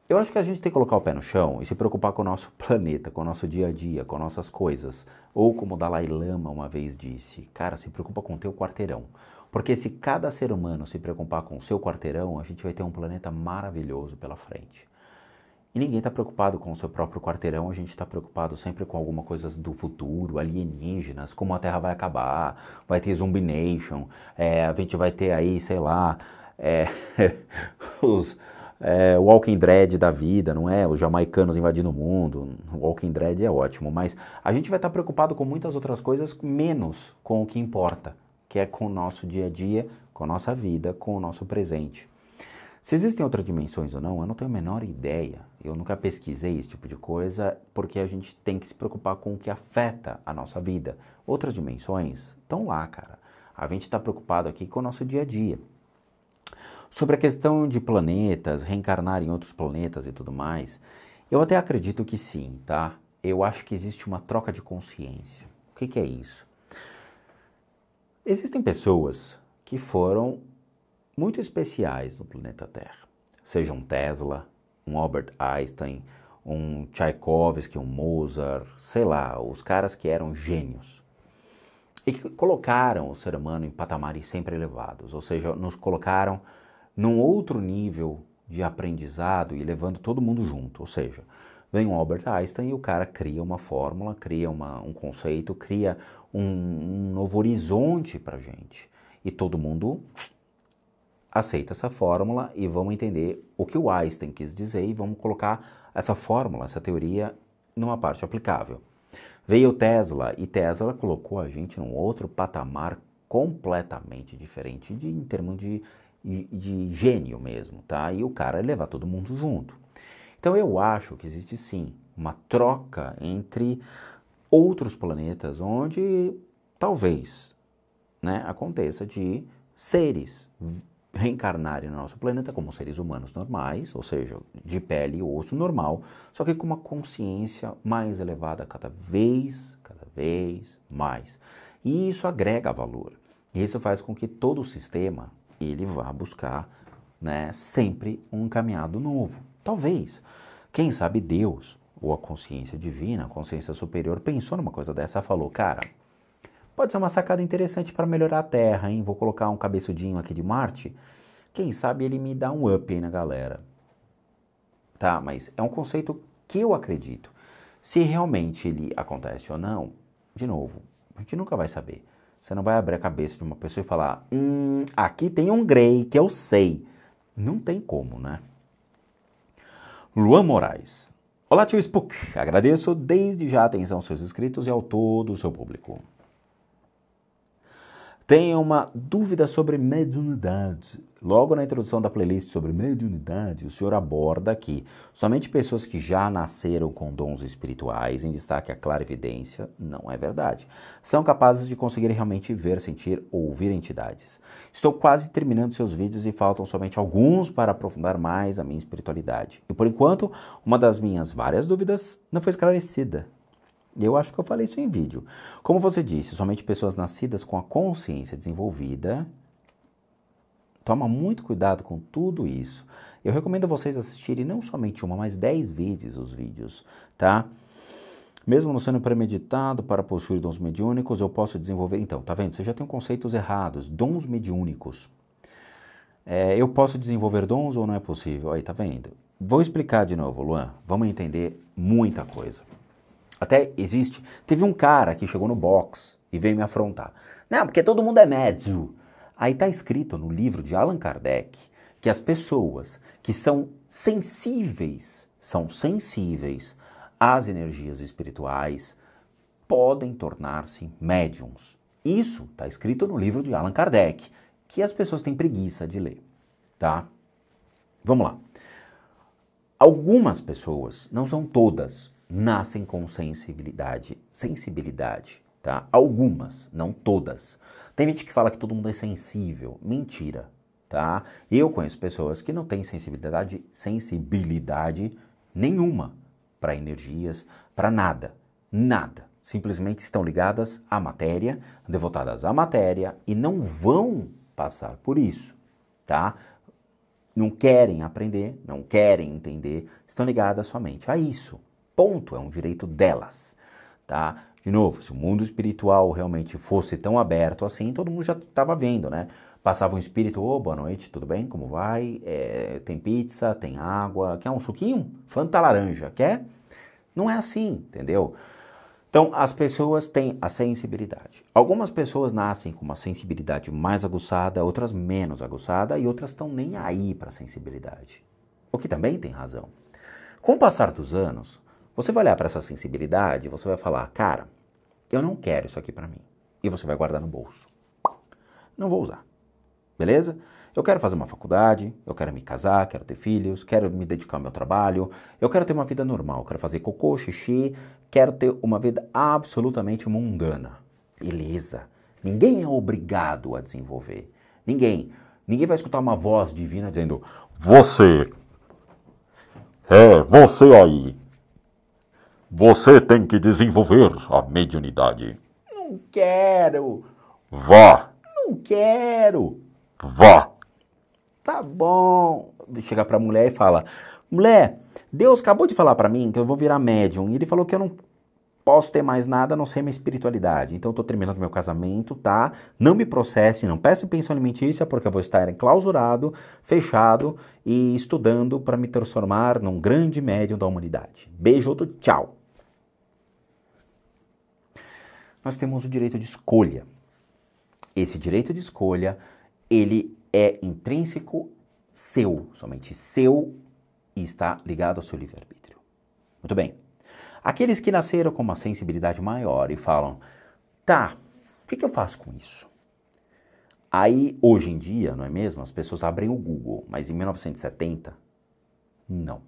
Eu acho que a gente tem que colocar o pé no chão e se preocupar com o nosso planeta, com o nosso dia a dia, com nossas coisas. Ou como o Dalai Lama uma vez disse, cara, se preocupa com o teu quarteirão. Porque se cada ser humano se preocupar com o seu quarteirão, a gente vai ter um planeta maravilhoso pela frente. E ninguém está preocupado com o seu próprio quarteirão, a gente está preocupado sempre com alguma coisa do futuro, alienígenas, como a Terra vai acabar, vai ter Zumbi Nation, é, a gente vai ter aí, sei lá, é, os, é, Walking Dread da vida, não é? Os jamaicanos invadindo o mundo. Walking Dread é ótimo, mas a gente vai estar preocupado com muitas outras coisas, menos com o que importa, que é com o nosso dia a dia, com a nossa vida, com o nosso presente. Se existem outras dimensões ou não, eu não tenho a menor ideia. Eu nunca pesquisei esse tipo de coisa, porque a gente tem que se preocupar com o que afeta a nossa vida. Outras dimensões estão lá, cara. A gente está preocupado aqui com o nosso dia a dia. Sobre a questão de planetas, reencarnar em outros planetas e tudo mais, eu até acredito que sim, tá? Eu acho que existe uma troca de consciência. O que, que é isso? Existem pessoas que foram muito especiais no planeta Terra. Seja um Tesla, um Albert Einstein, um Tchaikovsky, um Mozart, sei lá, os caras que eram gênios e que colocaram o ser humano em patamares sempre elevados, ou seja, nos colocaram num outro nível de aprendizado e levando todo mundo junto. Ou seja, vem um Albert Einstein e o cara cria uma fórmula, cria uma, um conceito, cria um, um novo horizonte para gente. E todo mundo aceita essa fórmula e vamos entender o que o Einstein quis dizer e vamos colocar essa fórmula, essa teoria, numa parte aplicável. Veio Tesla e Tesla colocou a gente num outro patamar completamente diferente de, em termos de de, gênio mesmo, tá? E o cara levar todo mundo junto. Então eu acho que existe sim uma troca entre outros planetas onde talvez né, aconteça de seres reencarnarem no nosso planeta como seres humanos normais, ou seja, de pele e osso normal, só que com uma consciência mais elevada cada vez, cada vez mais. E isso agrega valor. E isso faz com que todo o sistema ele vá buscar né, sempre um caminhado novo. Talvez, quem sabe Deus ou a consciência divina, a consciência superior, pensou numa coisa dessa e falou: cara, pode ser uma sacada interessante para melhorar a Terra, hein? Vou colocar um cabeçudinho aqui de Marte. Quem sabe ele me dá um up aí na galera. Tá, mas é um conceito que eu acredito. Se realmente ele acontece ou não, de novo, a gente nunca vai saber. Você não vai abrir a cabeça de uma pessoa e falar: hum, aqui tem um Grey que eu sei. Não tem como, né? Luan Moraes. Olá, tio Spook. Agradeço desde já a atenção aos seus inscritos e ao todo o seu público tenha uma dúvida sobre mediunidade. Logo na introdução da playlist sobre mediunidade, o senhor aborda aqui somente pessoas que já nasceram com dons espirituais, em destaque a clara evidência, não é verdade. São capazes de conseguir realmente ver, sentir, ou ouvir entidades. Estou quase terminando seus vídeos e faltam somente alguns para aprofundar mais a minha espiritualidade. E por enquanto, uma das minhas várias dúvidas não foi esclarecida. Eu acho que eu falei isso em vídeo. Como você disse, somente pessoas nascidas com a consciência desenvolvida. Toma muito cuidado com tudo isso. Eu recomendo vocês assistirem não somente uma, mas dez vezes os vídeos, tá? Mesmo não sendo premeditado para possuir dons mediúnicos, eu posso desenvolver. Então, tá vendo? Você já tem conceitos errados. Dons mediúnicos. É, eu posso desenvolver dons ou não é possível? Aí, tá vendo? Vou explicar de novo, Luan. Vamos entender muita coisa. Até existe. Teve um cara que chegou no box e veio me afrontar. Não, porque todo mundo é médio. Aí tá escrito no livro de Allan Kardec que as pessoas que são sensíveis, são sensíveis às energias espirituais, podem tornar-se médiums. Isso está escrito no livro de Allan Kardec, que as pessoas têm preguiça de ler, tá? Vamos lá. Algumas pessoas, não são todas, nascem com sensibilidade, sensibilidade, tá? Algumas, não todas. Tem gente que fala que todo mundo é sensível, mentira, tá? Eu conheço pessoas que não têm sensibilidade, sensibilidade nenhuma para energias, para nada, nada. Simplesmente estão ligadas à matéria, devotadas à matéria e não vão passar por isso, tá? Não querem aprender, não querem entender, estão ligadas somente a isso. Ponto, é um direito delas, tá? De novo, se o mundo espiritual realmente fosse tão aberto assim, todo mundo já estava vendo, né? Passava um espírito, ô, oh, boa noite, tudo bem? Como vai? É, tem pizza, tem água, quer um suquinho? Fanta laranja, quer? Não é assim, entendeu? Então, as pessoas têm a sensibilidade. Algumas pessoas nascem com uma sensibilidade mais aguçada, outras menos aguçada e outras estão nem aí para a sensibilidade. O que também tem razão. Com o passar dos anos, você vai olhar para essa sensibilidade, você vai falar, cara, eu não quero isso aqui para mim. E você vai guardar no bolso. Não vou usar. Beleza? Eu quero fazer uma faculdade, eu quero me casar, quero ter filhos, quero me dedicar ao meu trabalho, eu quero ter uma vida normal, quero fazer cocô, xixi, quero ter uma vida absolutamente mundana. Beleza. Ninguém é obrigado a desenvolver. Ninguém. Ninguém vai escutar uma voz divina dizendo: Você. É, você aí você tem que desenvolver a mediunidade. Não quero. Vá. Não quero. Vá. Tá bom. Chega pra mulher e fala: Mulher, Deus acabou de falar para mim que eu vou virar médium. E ele falou que eu não posso ter mais nada a não ser minha espiritualidade. Então eu tô terminando meu casamento, tá? Não me processe, não peça pensão alimentícia, porque eu vou estar enclausurado, fechado e estudando para me transformar num grande médium da humanidade. Beijo, outro tchau. nós temos o direito de escolha. Esse direito de escolha, ele é intrínseco seu, somente seu, e está ligado ao seu livre-arbítrio. Muito bem. Aqueles que nasceram com uma sensibilidade maior e falam, tá, o que, que eu faço com isso? Aí, hoje em dia, não é mesmo? As pessoas abrem o Google, mas em 1970, não.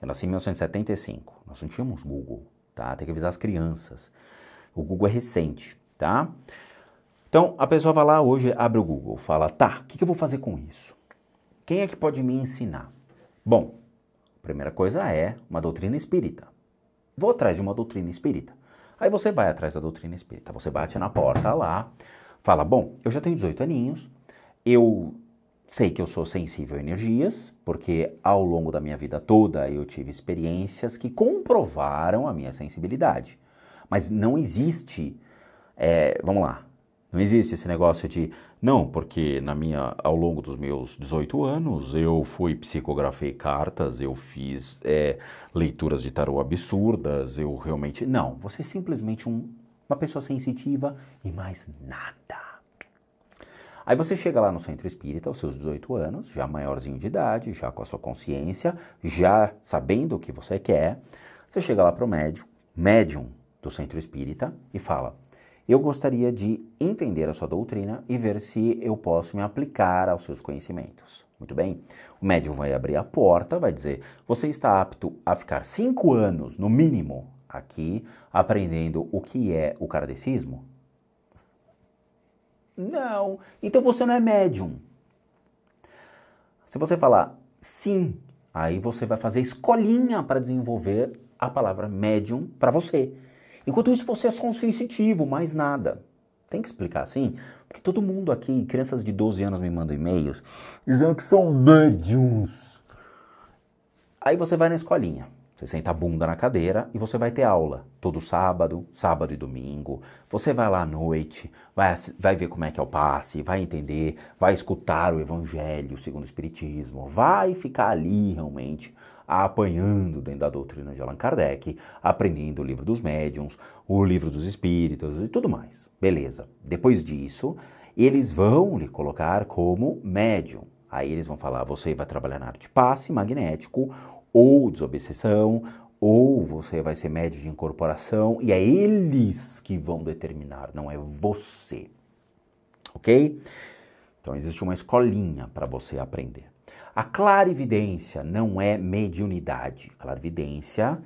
Eu nasci em 1975, nós não tínhamos Google, tá? Tem que avisar as crianças. O Google é recente, tá? Então, a pessoa vai lá hoje, abre o Google, fala, tá, o que, que eu vou fazer com isso? Quem é que pode me ensinar? Bom, a primeira coisa é uma doutrina espírita. Vou atrás de uma doutrina espírita. Aí você vai atrás da doutrina espírita, você bate na porta lá, fala, bom, eu já tenho 18 aninhos, eu sei que eu sou sensível a energias, porque ao longo da minha vida toda eu tive experiências que comprovaram a minha sensibilidade. Mas não existe, é, vamos lá, não existe esse negócio de não, porque na minha, ao longo dos meus 18 anos eu fui psicografei cartas, eu fiz é, leituras de tarô absurdas, eu realmente não. Você é simplesmente um, uma pessoa sensitiva e mais nada. Aí você chega lá no centro espírita aos seus 18 anos, já maiorzinho de idade, já com a sua consciência, já sabendo o que você quer. Você chega lá para o médium. Médium do Centro Espírita e fala: Eu gostaria de entender a sua doutrina e ver se eu posso me aplicar aos seus conhecimentos. Muito bem? O médium vai abrir a porta, vai dizer: Você está apto a ficar cinco anos, no mínimo, aqui aprendendo o que é o kardecismo? Não. Então você não é médium. Se você falar sim, aí você vai fazer escolinha para desenvolver a palavra médium para você. Enquanto isso, você é só um sensitivo, mais nada. Tem que explicar assim, porque todo mundo aqui, crianças de 12 anos me mandam e-mails dizendo que são médiums. Aí você vai na escolinha. Você senta a bunda na cadeira e você vai ter aula todo sábado, sábado e domingo. Você vai lá à noite, vai, vai ver como é que é o passe, vai entender, vai escutar o Evangelho segundo o Espiritismo, vai ficar ali realmente apanhando dentro da doutrina de Allan Kardec, aprendendo o livro dos médiums, o livro dos espíritos e tudo mais. Beleza. Depois disso, eles vão lhe colocar como médium. Aí eles vão falar: você vai trabalhar na arte passe magnético ou desobsessão, ou você vai ser médio de incorporação, e é eles que vão determinar, não é você. Ok? Então existe uma escolinha para você aprender. A clarividência não é mediunidade. Clarividência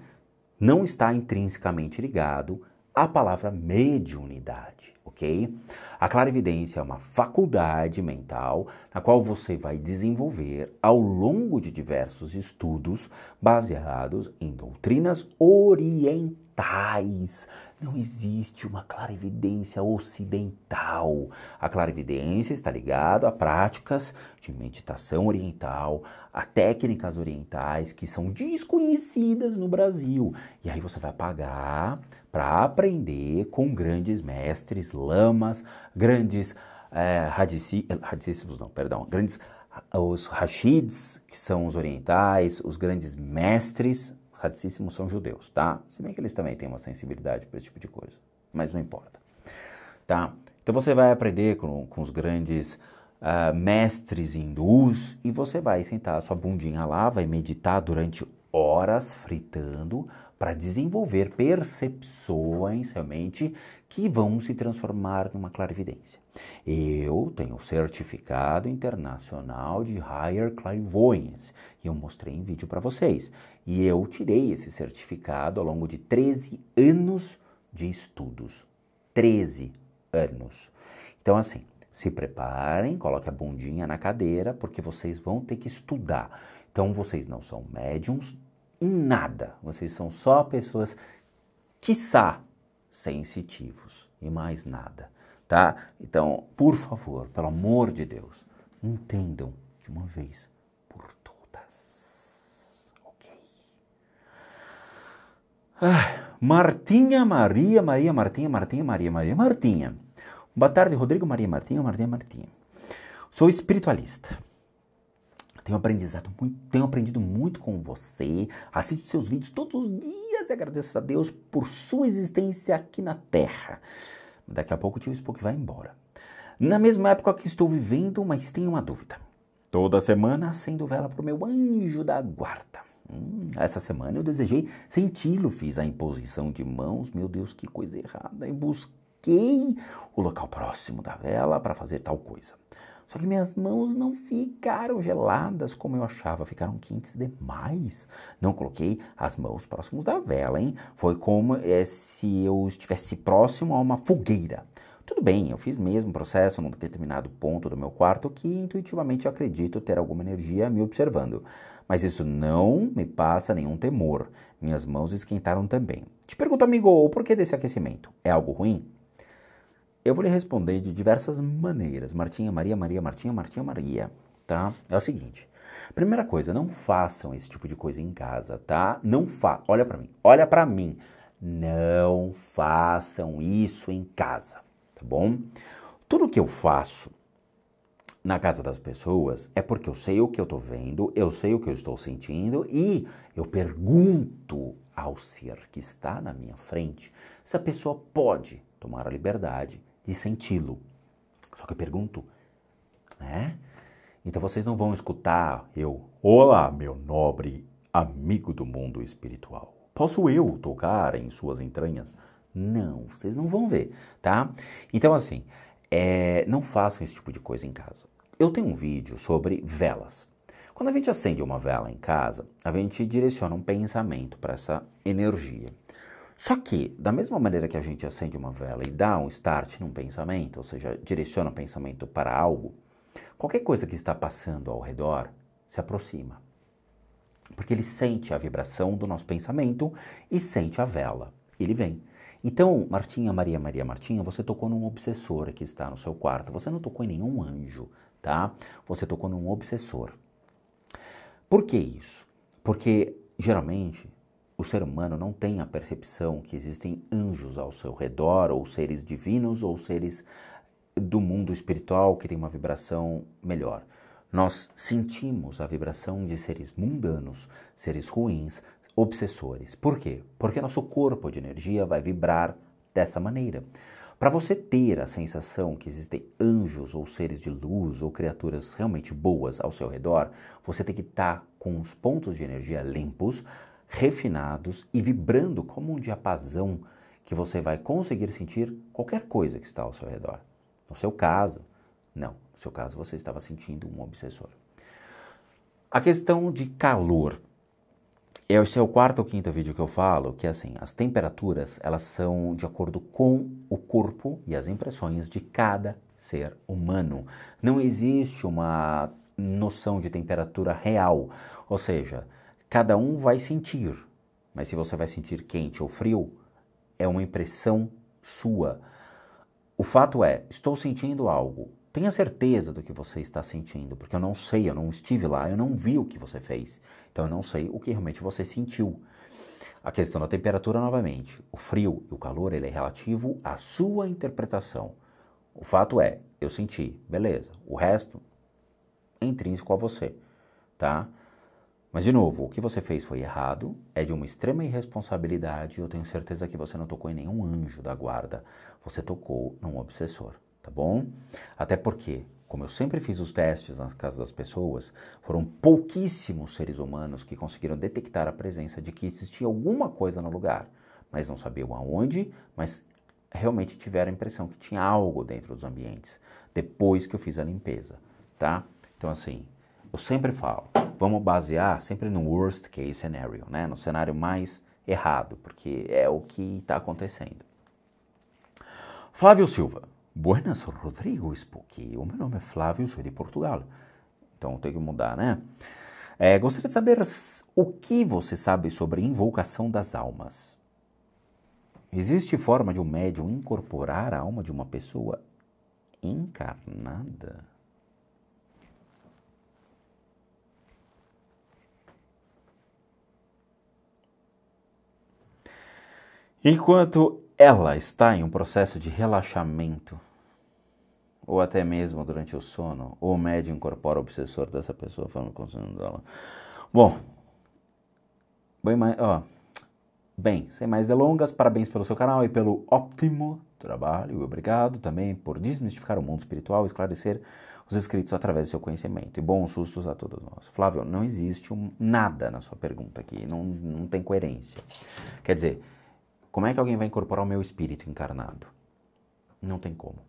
não está intrinsecamente ligado à palavra mediunidade, ok? A clarividência é uma faculdade mental na qual você vai desenvolver ao longo de diversos estudos baseados em doutrinas orientais. Não existe uma clarividência ocidental. A clarividência está ligada a práticas de meditação oriental, a técnicas orientais que são desconhecidas no Brasil. E aí você vai pagar para aprender com grandes mestres, lamas, grandes é, não, perdão, grandes os Rashids, que são os orientais, os grandes mestres, radicíssimos são judeus, tá? Se bem que eles também têm uma sensibilidade para esse tipo de coisa, mas não importa, tá? Então você vai aprender com, com os grandes uh, mestres hindus e você vai sentar sua bundinha lá, vai meditar durante horas fritando para desenvolver percepções realmente que vão se transformar numa clarividência. Eu tenho o certificado internacional de Higher Clairvoyance, que eu mostrei em vídeo para vocês. E eu tirei esse certificado ao longo de 13 anos de estudos. 13 anos. Então, assim, se preparem, coloque a bundinha na cadeira, porque vocês vão ter que estudar. Então, vocês não são médiums, em nada. Vocês são só pessoas, quiçá, sensitivos e mais nada, tá? Então, por favor, pelo amor de Deus, entendam de uma vez por todas, ok? Ah, Martinha, Maria, Maria, Martinha, Martinha, Maria, Maria, Martinha. Boa tarde, Rodrigo, Maria, Martinha, Maria, Martinha. Sou espiritualista tenho aprendizado muito, tenho aprendido muito com você. Assisto seus vídeos todos os dias e agradeço a Deus por sua existência aqui na Terra. Daqui a pouco o tio Spock vai embora. Na mesma época que estou vivendo, mas tenho uma dúvida. Toda semana acendo vela para o meu anjo da guarda. Hum, essa semana eu desejei senti-lo, fiz a imposição de mãos, meu Deus, que coisa errada, e busquei o local próximo da vela para fazer tal coisa. Só que minhas mãos não ficaram geladas como eu achava, ficaram quentes demais. Não coloquei as mãos próximas da vela, hein? Foi como é, se eu estivesse próximo a uma fogueira. Tudo bem, eu fiz mesmo processo num determinado ponto do meu quarto que intuitivamente acredito ter alguma energia me observando. Mas isso não me passa nenhum temor. Minhas mãos esquentaram também. Te pergunto, amigo, por que desse aquecimento? É algo ruim? Eu vou lhe responder de diversas maneiras. Martinha, Maria, Maria, Martinha, Martinha, Maria. Tá? É o seguinte. Primeira coisa, não façam esse tipo de coisa em casa, tá? Não fa, olha para mim, olha para mim. Não façam isso em casa, tá bom? Tudo que eu faço na casa das pessoas é porque eu sei o que eu tô vendo, eu sei o que eu estou sentindo e eu pergunto ao ser que está na minha frente se a pessoa pode tomar a liberdade de senti-lo. Só que eu pergunto, né? Então vocês não vão escutar eu, olá, meu nobre amigo do mundo espiritual. Posso eu tocar em suas entranhas? Não, vocês não vão ver, tá? Então assim, é, não façam esse tipo de coisa em casa. Eu tenho um vídeo sobre velas. Quando a gente acende uma vela em casa, a gente direciona um pensamento para essa energia. Só que, da mesma maneira que a gente acende uma vela e dá um start num pensamento, ou seja, direciona o pensamento para algo, qualquer coisa que está passando ao redor se aproxima. Porque ele sente a vibração do nosso pensamento e sente a vela. Ele vem. Então, Martinha, Maria, Maria, Martinha, você tocou num obsessor que está no seu quarto. Você não tocou em nenhum anjo, tá? Você tocou num obsessor. Por que isso? Porque geralmente o ser humano não tem a percepção que existem anjos ao seu redor, ou seres divinos, ou seres do mundo espiritual que tem uma vibração melhor. Nós sentimos a vibração de seres mundanos, seres ruins, obsessores. Por quê? Porque nosso corpo de energia vai vibrar dessa maneira. Para você ter a sensação que existem anjos ou seres de luz ou criaturas realmente boas ao seu redor, você tem que estar tá com os pontos de energia limpos, refinados e vibrando como um diapasão que você vai conseguir sentir qualquer coisa que está ao seu redor. No seu caso, não. No seu caso, você estava sentindo um obsessor. A questão de calor. É, esse é o quarto ou quinto vídeo que eu falo, que é assim, as temperaturas, elas são de acordo com o corpo e as impressões de cada ser humano. Não existe uma noção de temperatura real, ou seja, Cada um vai sentir, mas se você vai sentir quente ou frio, é uma impressão sua. O fato é, estou sentindo algo. Tenha certeza do que você está sentindo, porque eu não sei, eu não estive lá, eu não vi o que você fez. Então eu não sei o que realmente você sentiu. A questão da temperatura novamente. O frio e o calor, ele é relativo à sua interpretação. O fato é, eu senti, beleza. O resto é intrínseco a você, tá? Mas, de novo, o que você fez foi errado, é de uma extrema irresponsabilidade e eu tenho certeza que você não tocou em nenhum anjo da guarda. Você tocou num obsessor, tá bom? Até porque, como eu sempre fiz os testes nas casas das pessoas, foram pouquíssimos seres humanos que conseguiram detectar a presença de que existia alguma coisa no lugar, mas não sabiam aonde, mas realmente tiveram a impressão que tinha algo dentro dos ambientes, depois que eu fiz a limpeza, tá? Então, assim, eu sempre falo vamos basear sempre no worst case scenario, né? no cenário mais errado, porque é o que está acontecendo. Flávio Silva. Buenas, Rodrigo Spooky. O meu nome é Flávio, sou de Portugal. Então tem que mudar, né? É, gostaria de saber o que você sabe sobre invocação das almas. Existe forma de um médium incorporar a alma de uma pessoa encarnada? Enquanto ela está em um processo de relaxamento, ou até mesmo durante o sono, ou o médium corpora obsessor dessa pessoa falando com o dela. Bom, bem, ó, bem, sem mais delongas, parabéns pelo seu canal e pelo ótimo trabalho. Obrigado também por desmistificar o mundo espiritual e esclarecer os escritos através do seu conhecimento. E bons sustos a todos nós. Flávio, não existe um, nada na sua pergunta aqui, não, não tem coerência. Quer dizer, como é que alguém vai incorporar o meu espírito encarnado? Não tem como.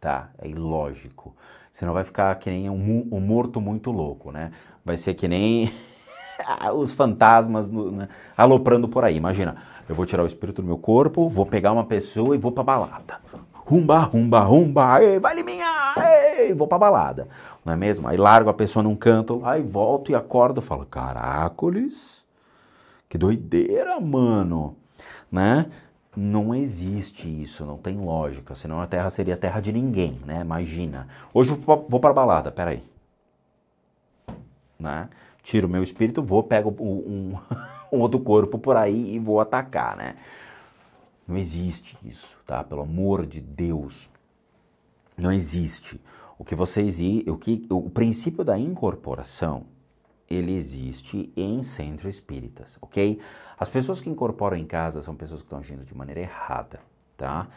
Tá? É ilógico. Você não vai ficar que nem um, um morto muito louco, né? Vai ser que nem os fantasmas no, né? aloprando por aí. Imagina, eu vou tirar o espírito do meu corpo, vou pegar uma pessoa e vou pra balada. Rumba, rumba, rumba, ei, vai liminha, ei, vou pra balada. Não é mesmo? Aí largo a pessoa num canto, aí volto e acordo e falo, caracoles, que doideira, mano né? Não existe isso, não tem lógica, senão a Terra seria a terra de ninguém, né? Imagina. Hoje vou para balada, peraí. Né? Tiro meu espírito, vou, pego um, um outro corpo por aí e vou atacar, né? Não existe isso, tá? Pelo amor de Deus. Não existe. O que vocês o que o princípio da incorporação, ele existe em Centro espíritas, OK? As pessoas que incorporam em casa são pessoas que estão agindo de maneira errada, tá?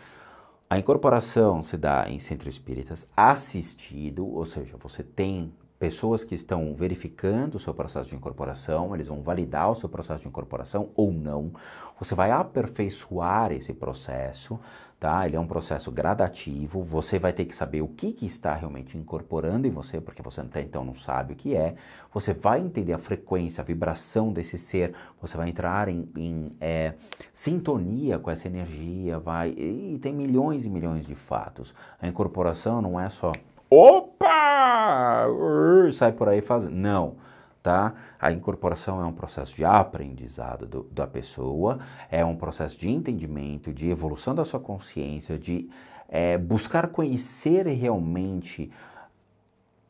A incorporação se dá em centro espíritas assistido, ou seja, você tem pessoas que estão verificando o seu processo de incorporação, eles vão validar o seu processo de incorporação ou não. Você vai aperfeiçoar esse processo, tá? Ele é um processo gradativo, você vai ter que saber o que, que está realmente incorporando em você, porque você até então não sabe o que é. Você vai entender a frequência, a vibração desse ser, você vai entrar em, em é, sintonia com essa energia, vai... E tem milhões e milhões de fatos. A incorporação não é só opa! Sai por aí fazendo. Não. Tá? A incorporação é um processo de aprendizado do, da pessoa, é um processo de entendimento, de evolução da sua consciência, de é, buscar conhecer realmente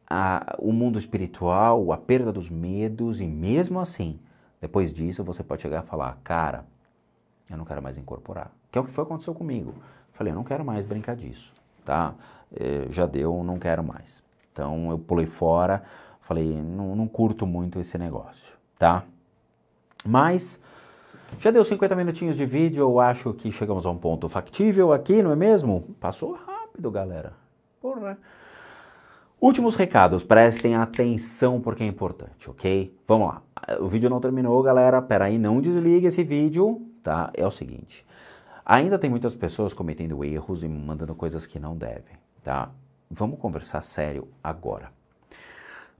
a, o mundo espiritual, a perda dos medos, e mesmo assim, depois disso, você pode chegar e falar: Cara, eu não quero mais incorporar. Que é o que foi aconteceu comigo. Falei: Eu não quero mais brincar disso, tá? Eh, já deu, não quero mais. Então eu pulei fora, falei, não, não curto muito esse negócio, tá? Mas já deu 50 minutinhos de vídeo, eu acho que chegamos a um ponto factível aqui, não é mesmo? Passou rápido, galera. Porra. Últimos recados, prestem atenção porque é importante, ok? Vamos lá. O vídeo não terminou, galera. Peraí, não desligue esse vídeo, tá? É o seguinte. Ainda tem muitas pessoas cometendo erros e mandando coisas que não devem tá? Vamos conversar sério agora.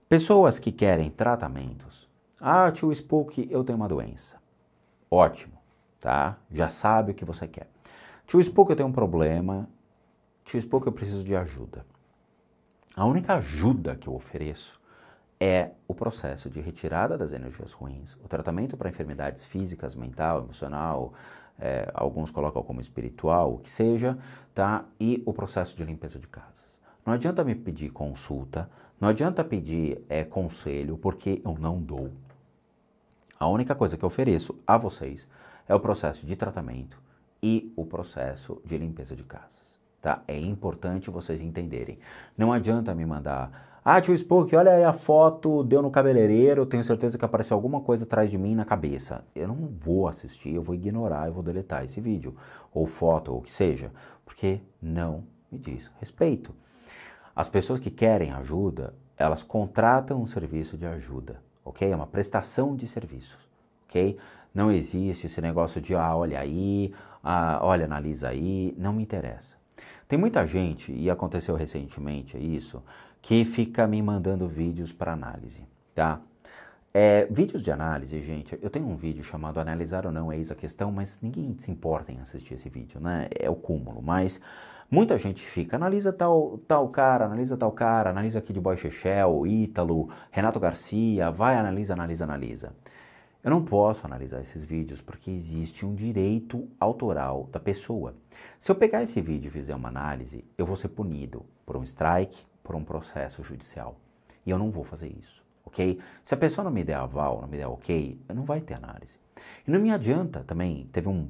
Pessoas que querem tratamentos. Ah, tio Spook, eu tenho uma doença. Ótimo, tá? Já sabe o que você quer. Tio Spook, eu tenho um problema. Tio Spook, eu preciso de ajuda. A única ajuda que eu ofereço é o processo de retirada das energias ruins, o tratamento para enfermidades físicas, mental, emocional, é, alguns colocam como espiritual, o que seja, tá? E o processo de limpeza de casas. Não adianta me pedir consulta, não adianta pedir é, conselho, porque eu não dou. A única coisa que eu ofereço a vocês é o processo de tratamento e o processo de limpeza de casas, tá? É importante vocês entenderem. Não adianta me mandar ah, tio Spook, olha aí a foto, deu no cabeleireiro, tenho certeza que apareceu alguma coisa atrás de mim na cabeça. Eu não vou assistir, eu vou ignorar, eu vou deletar esse vídeo, ou foto, ou o que seja, porque não me diz respeito. As pessoas que querem ajuda, elas contratam um serviço de ajuda, ok? É uma prestação de serviços, ok? Não existe esse negócio de, ah, olha aí, ah, olha, analisa aí, não me interessa. Tem muita gente, e aconteceu recentemente isso, que fica me mandando vídeos para análise, tá? É, vídeos de análise, gente, eu tenho um vídeo chamado Analisar ou Não é Isso a Questão, mas ninguém se importa em assistir esse vídeo, né? É o cúmulo, mas muita gente fica, analisa tal, tal cara, analisa tal cara, analisa aqui de Boy Chechel, Ítalo, Renato Garcia, vai, analisa, analisa, analisa. Eu não posso analisar esses vídeos porque existe um direito autoral da pessoa. Se eu pegar esse vídeo e fizer uma análise, eu vou ser punido por um strike, para um processo judicial. E eu não vou fazer isso, ok? Se a pessoa não me der aval, não me der ok, não vai ter análise. E não me adianta também, teve um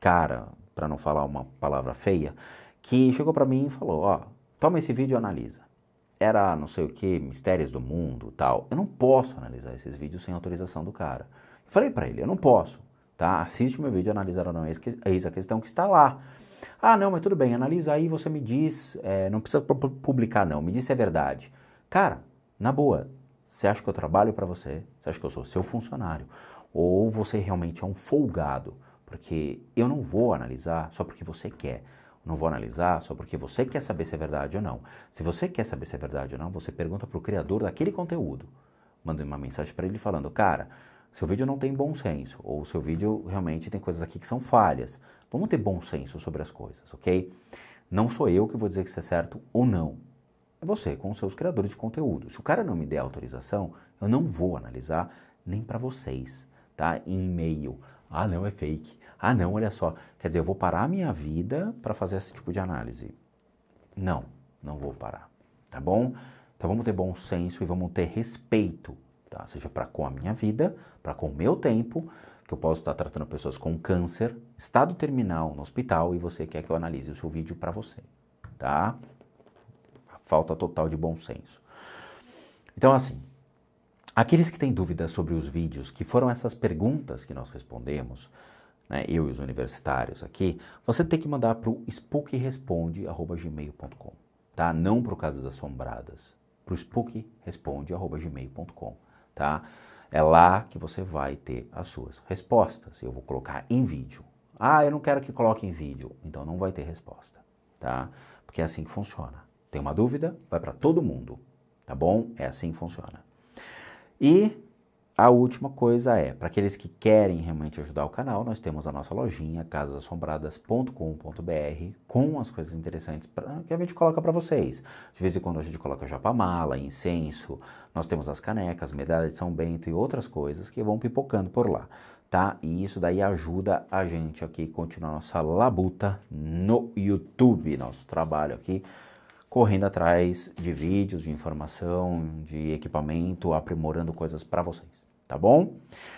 cara, para não falar uma palavra feia, que chegou para mim e falou, ó, toma esse vídeo e analisa. Era não sei o que, mistérios do mundo tal. Eu não posso analisar esses vídeos sem autorização do cara. Eu falei para ele, eu não posso, tá? Assiste o meu vídeo, analisa analisar ou não, eis a questão que está lá. Ah, não, mas tudo bem, analisa aí, você me diz, é, não precisa publicar não, me diz se é verdade. Cara, na boa, você acha que eu trabalho para você? Você acha que eu sou seu funcionário? Ou você realmente é um folgado? Porque eu não vou analisar só porque você quer. Não vou analisar só porque você quer saber se é verdade ou não. Se você quer saber se é verdade ou não, você pergunta para o criador daquele conteúdo. Manda uma mensagem para ele falando, cara, seu vídeo não tem bom senso, ou seu vídeo realmente tem coisas aqui que são falhas. Vamos ter bom senso sobre as coisas, ok? Não sou eu que vou dizer que isso é certo ou não. É você, com os seus criadores de conteúdo. Se o cara não me der autorização, eu não vou analisar nem para vocês, tá? Em e-mail. Ah, não, é fake. Ah, não, olha só. Quer dizer, eu vou parar a minha vida para fazer esse tipo de análise. Não, não vou parar, tá bom? Então vamos ter bom senso e vamos ter respeito, tá? Seja para com a minha vida, para com o meu tempo, que eu posso estar tratando pessoas com câncer, estado terminal no hospital e você quer que eu analise o seu vídeo para você, tá? Falta total de bom senso. Então, assim, aqueles que têm dúvidas sobre os vídeos, que foram essas perguntas que nós respondemos, né, eu e os universitários aqui, você tem que mandar para o spookresponde.gmail.com, tá? Não para o Casas Assombradas, para o spookresponde.gmail.com, tá? É lá que você vai ter as suas respostas. Eu vou colocar em vídeo. Ah, eu não quero que coloque em vídeo. Então não vai ter resposta, tá? Porque é assim que funciona. Tem uma dúvida? Vai para todo mundo, tá bom? É assim que funciona. E a última coisa é, para aqueles que querem realmente ajudar o canal, nós temos a nossa lojinha casasassombradas.com.br, com as coisas interessantes pra, que a gente coloca para vocês. De vez em quando a gente coloca japamala, incenso, nós temos as canecas, medalha de São Bento e outras coisas que vão pipocando por lá, tá? E isso daí ajuda a gente aqui continuar nossa labuta no YouTube, nosso trabalho aqui correndo atrás de vídeos, de informação, de equipamento, aprimorando coisas para vocês tá bom?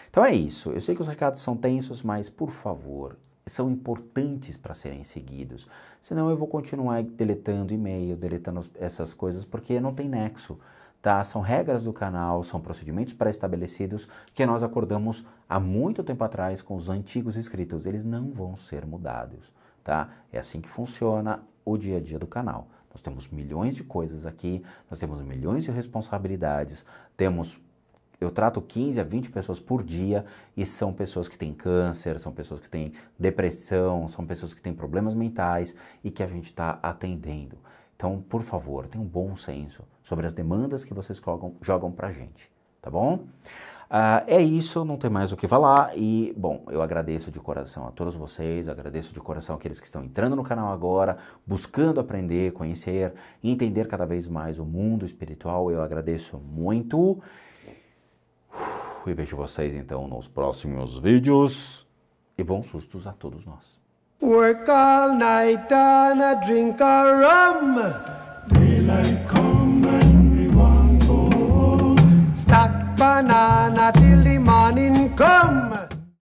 Então é isso. Eu sei que os recados são tensos, mas por favor, são importantes para serem seguidos. Senão eu vou continuar deletando e-mail, deletando essas coisas, porque não tem nexo. Tá? São regras do canal, são procedimentos pré-estabelecidos que nós acordamos há muito tempo atrás com os antigos inscritos. Eles não vão ser mudados. Tá? É assim que funciona o dia a dia do canal. Nós temos milhões de coisas aqui, nós temos milhões de responsabilidades, temos eu trato 15 a 20 pessoas por dia e são pessoas que têm câncer, são pessoas que têm depressão, são pessoas que têm problemas mentais e que a gente está atendendo. Então, por favor, tenha um bom senso sobre as demandas que vocês jogam, jogam para a gente, tá bom? Uh, é isso, não tem mais o que falar. E, bom, eu agradeço de coração a todos vocês, agradeço de coração aqueles que estão entrando no canal agora, buscando aprender, conhecer, entender cada vez mais o mundo espiritual. Eu agradeço muito e vejo vocês então nos próximos vídeos. E bons sustos a todos nós. Work all night and a drink a rum. Daylight come and we go home. Stack banana till the morning come.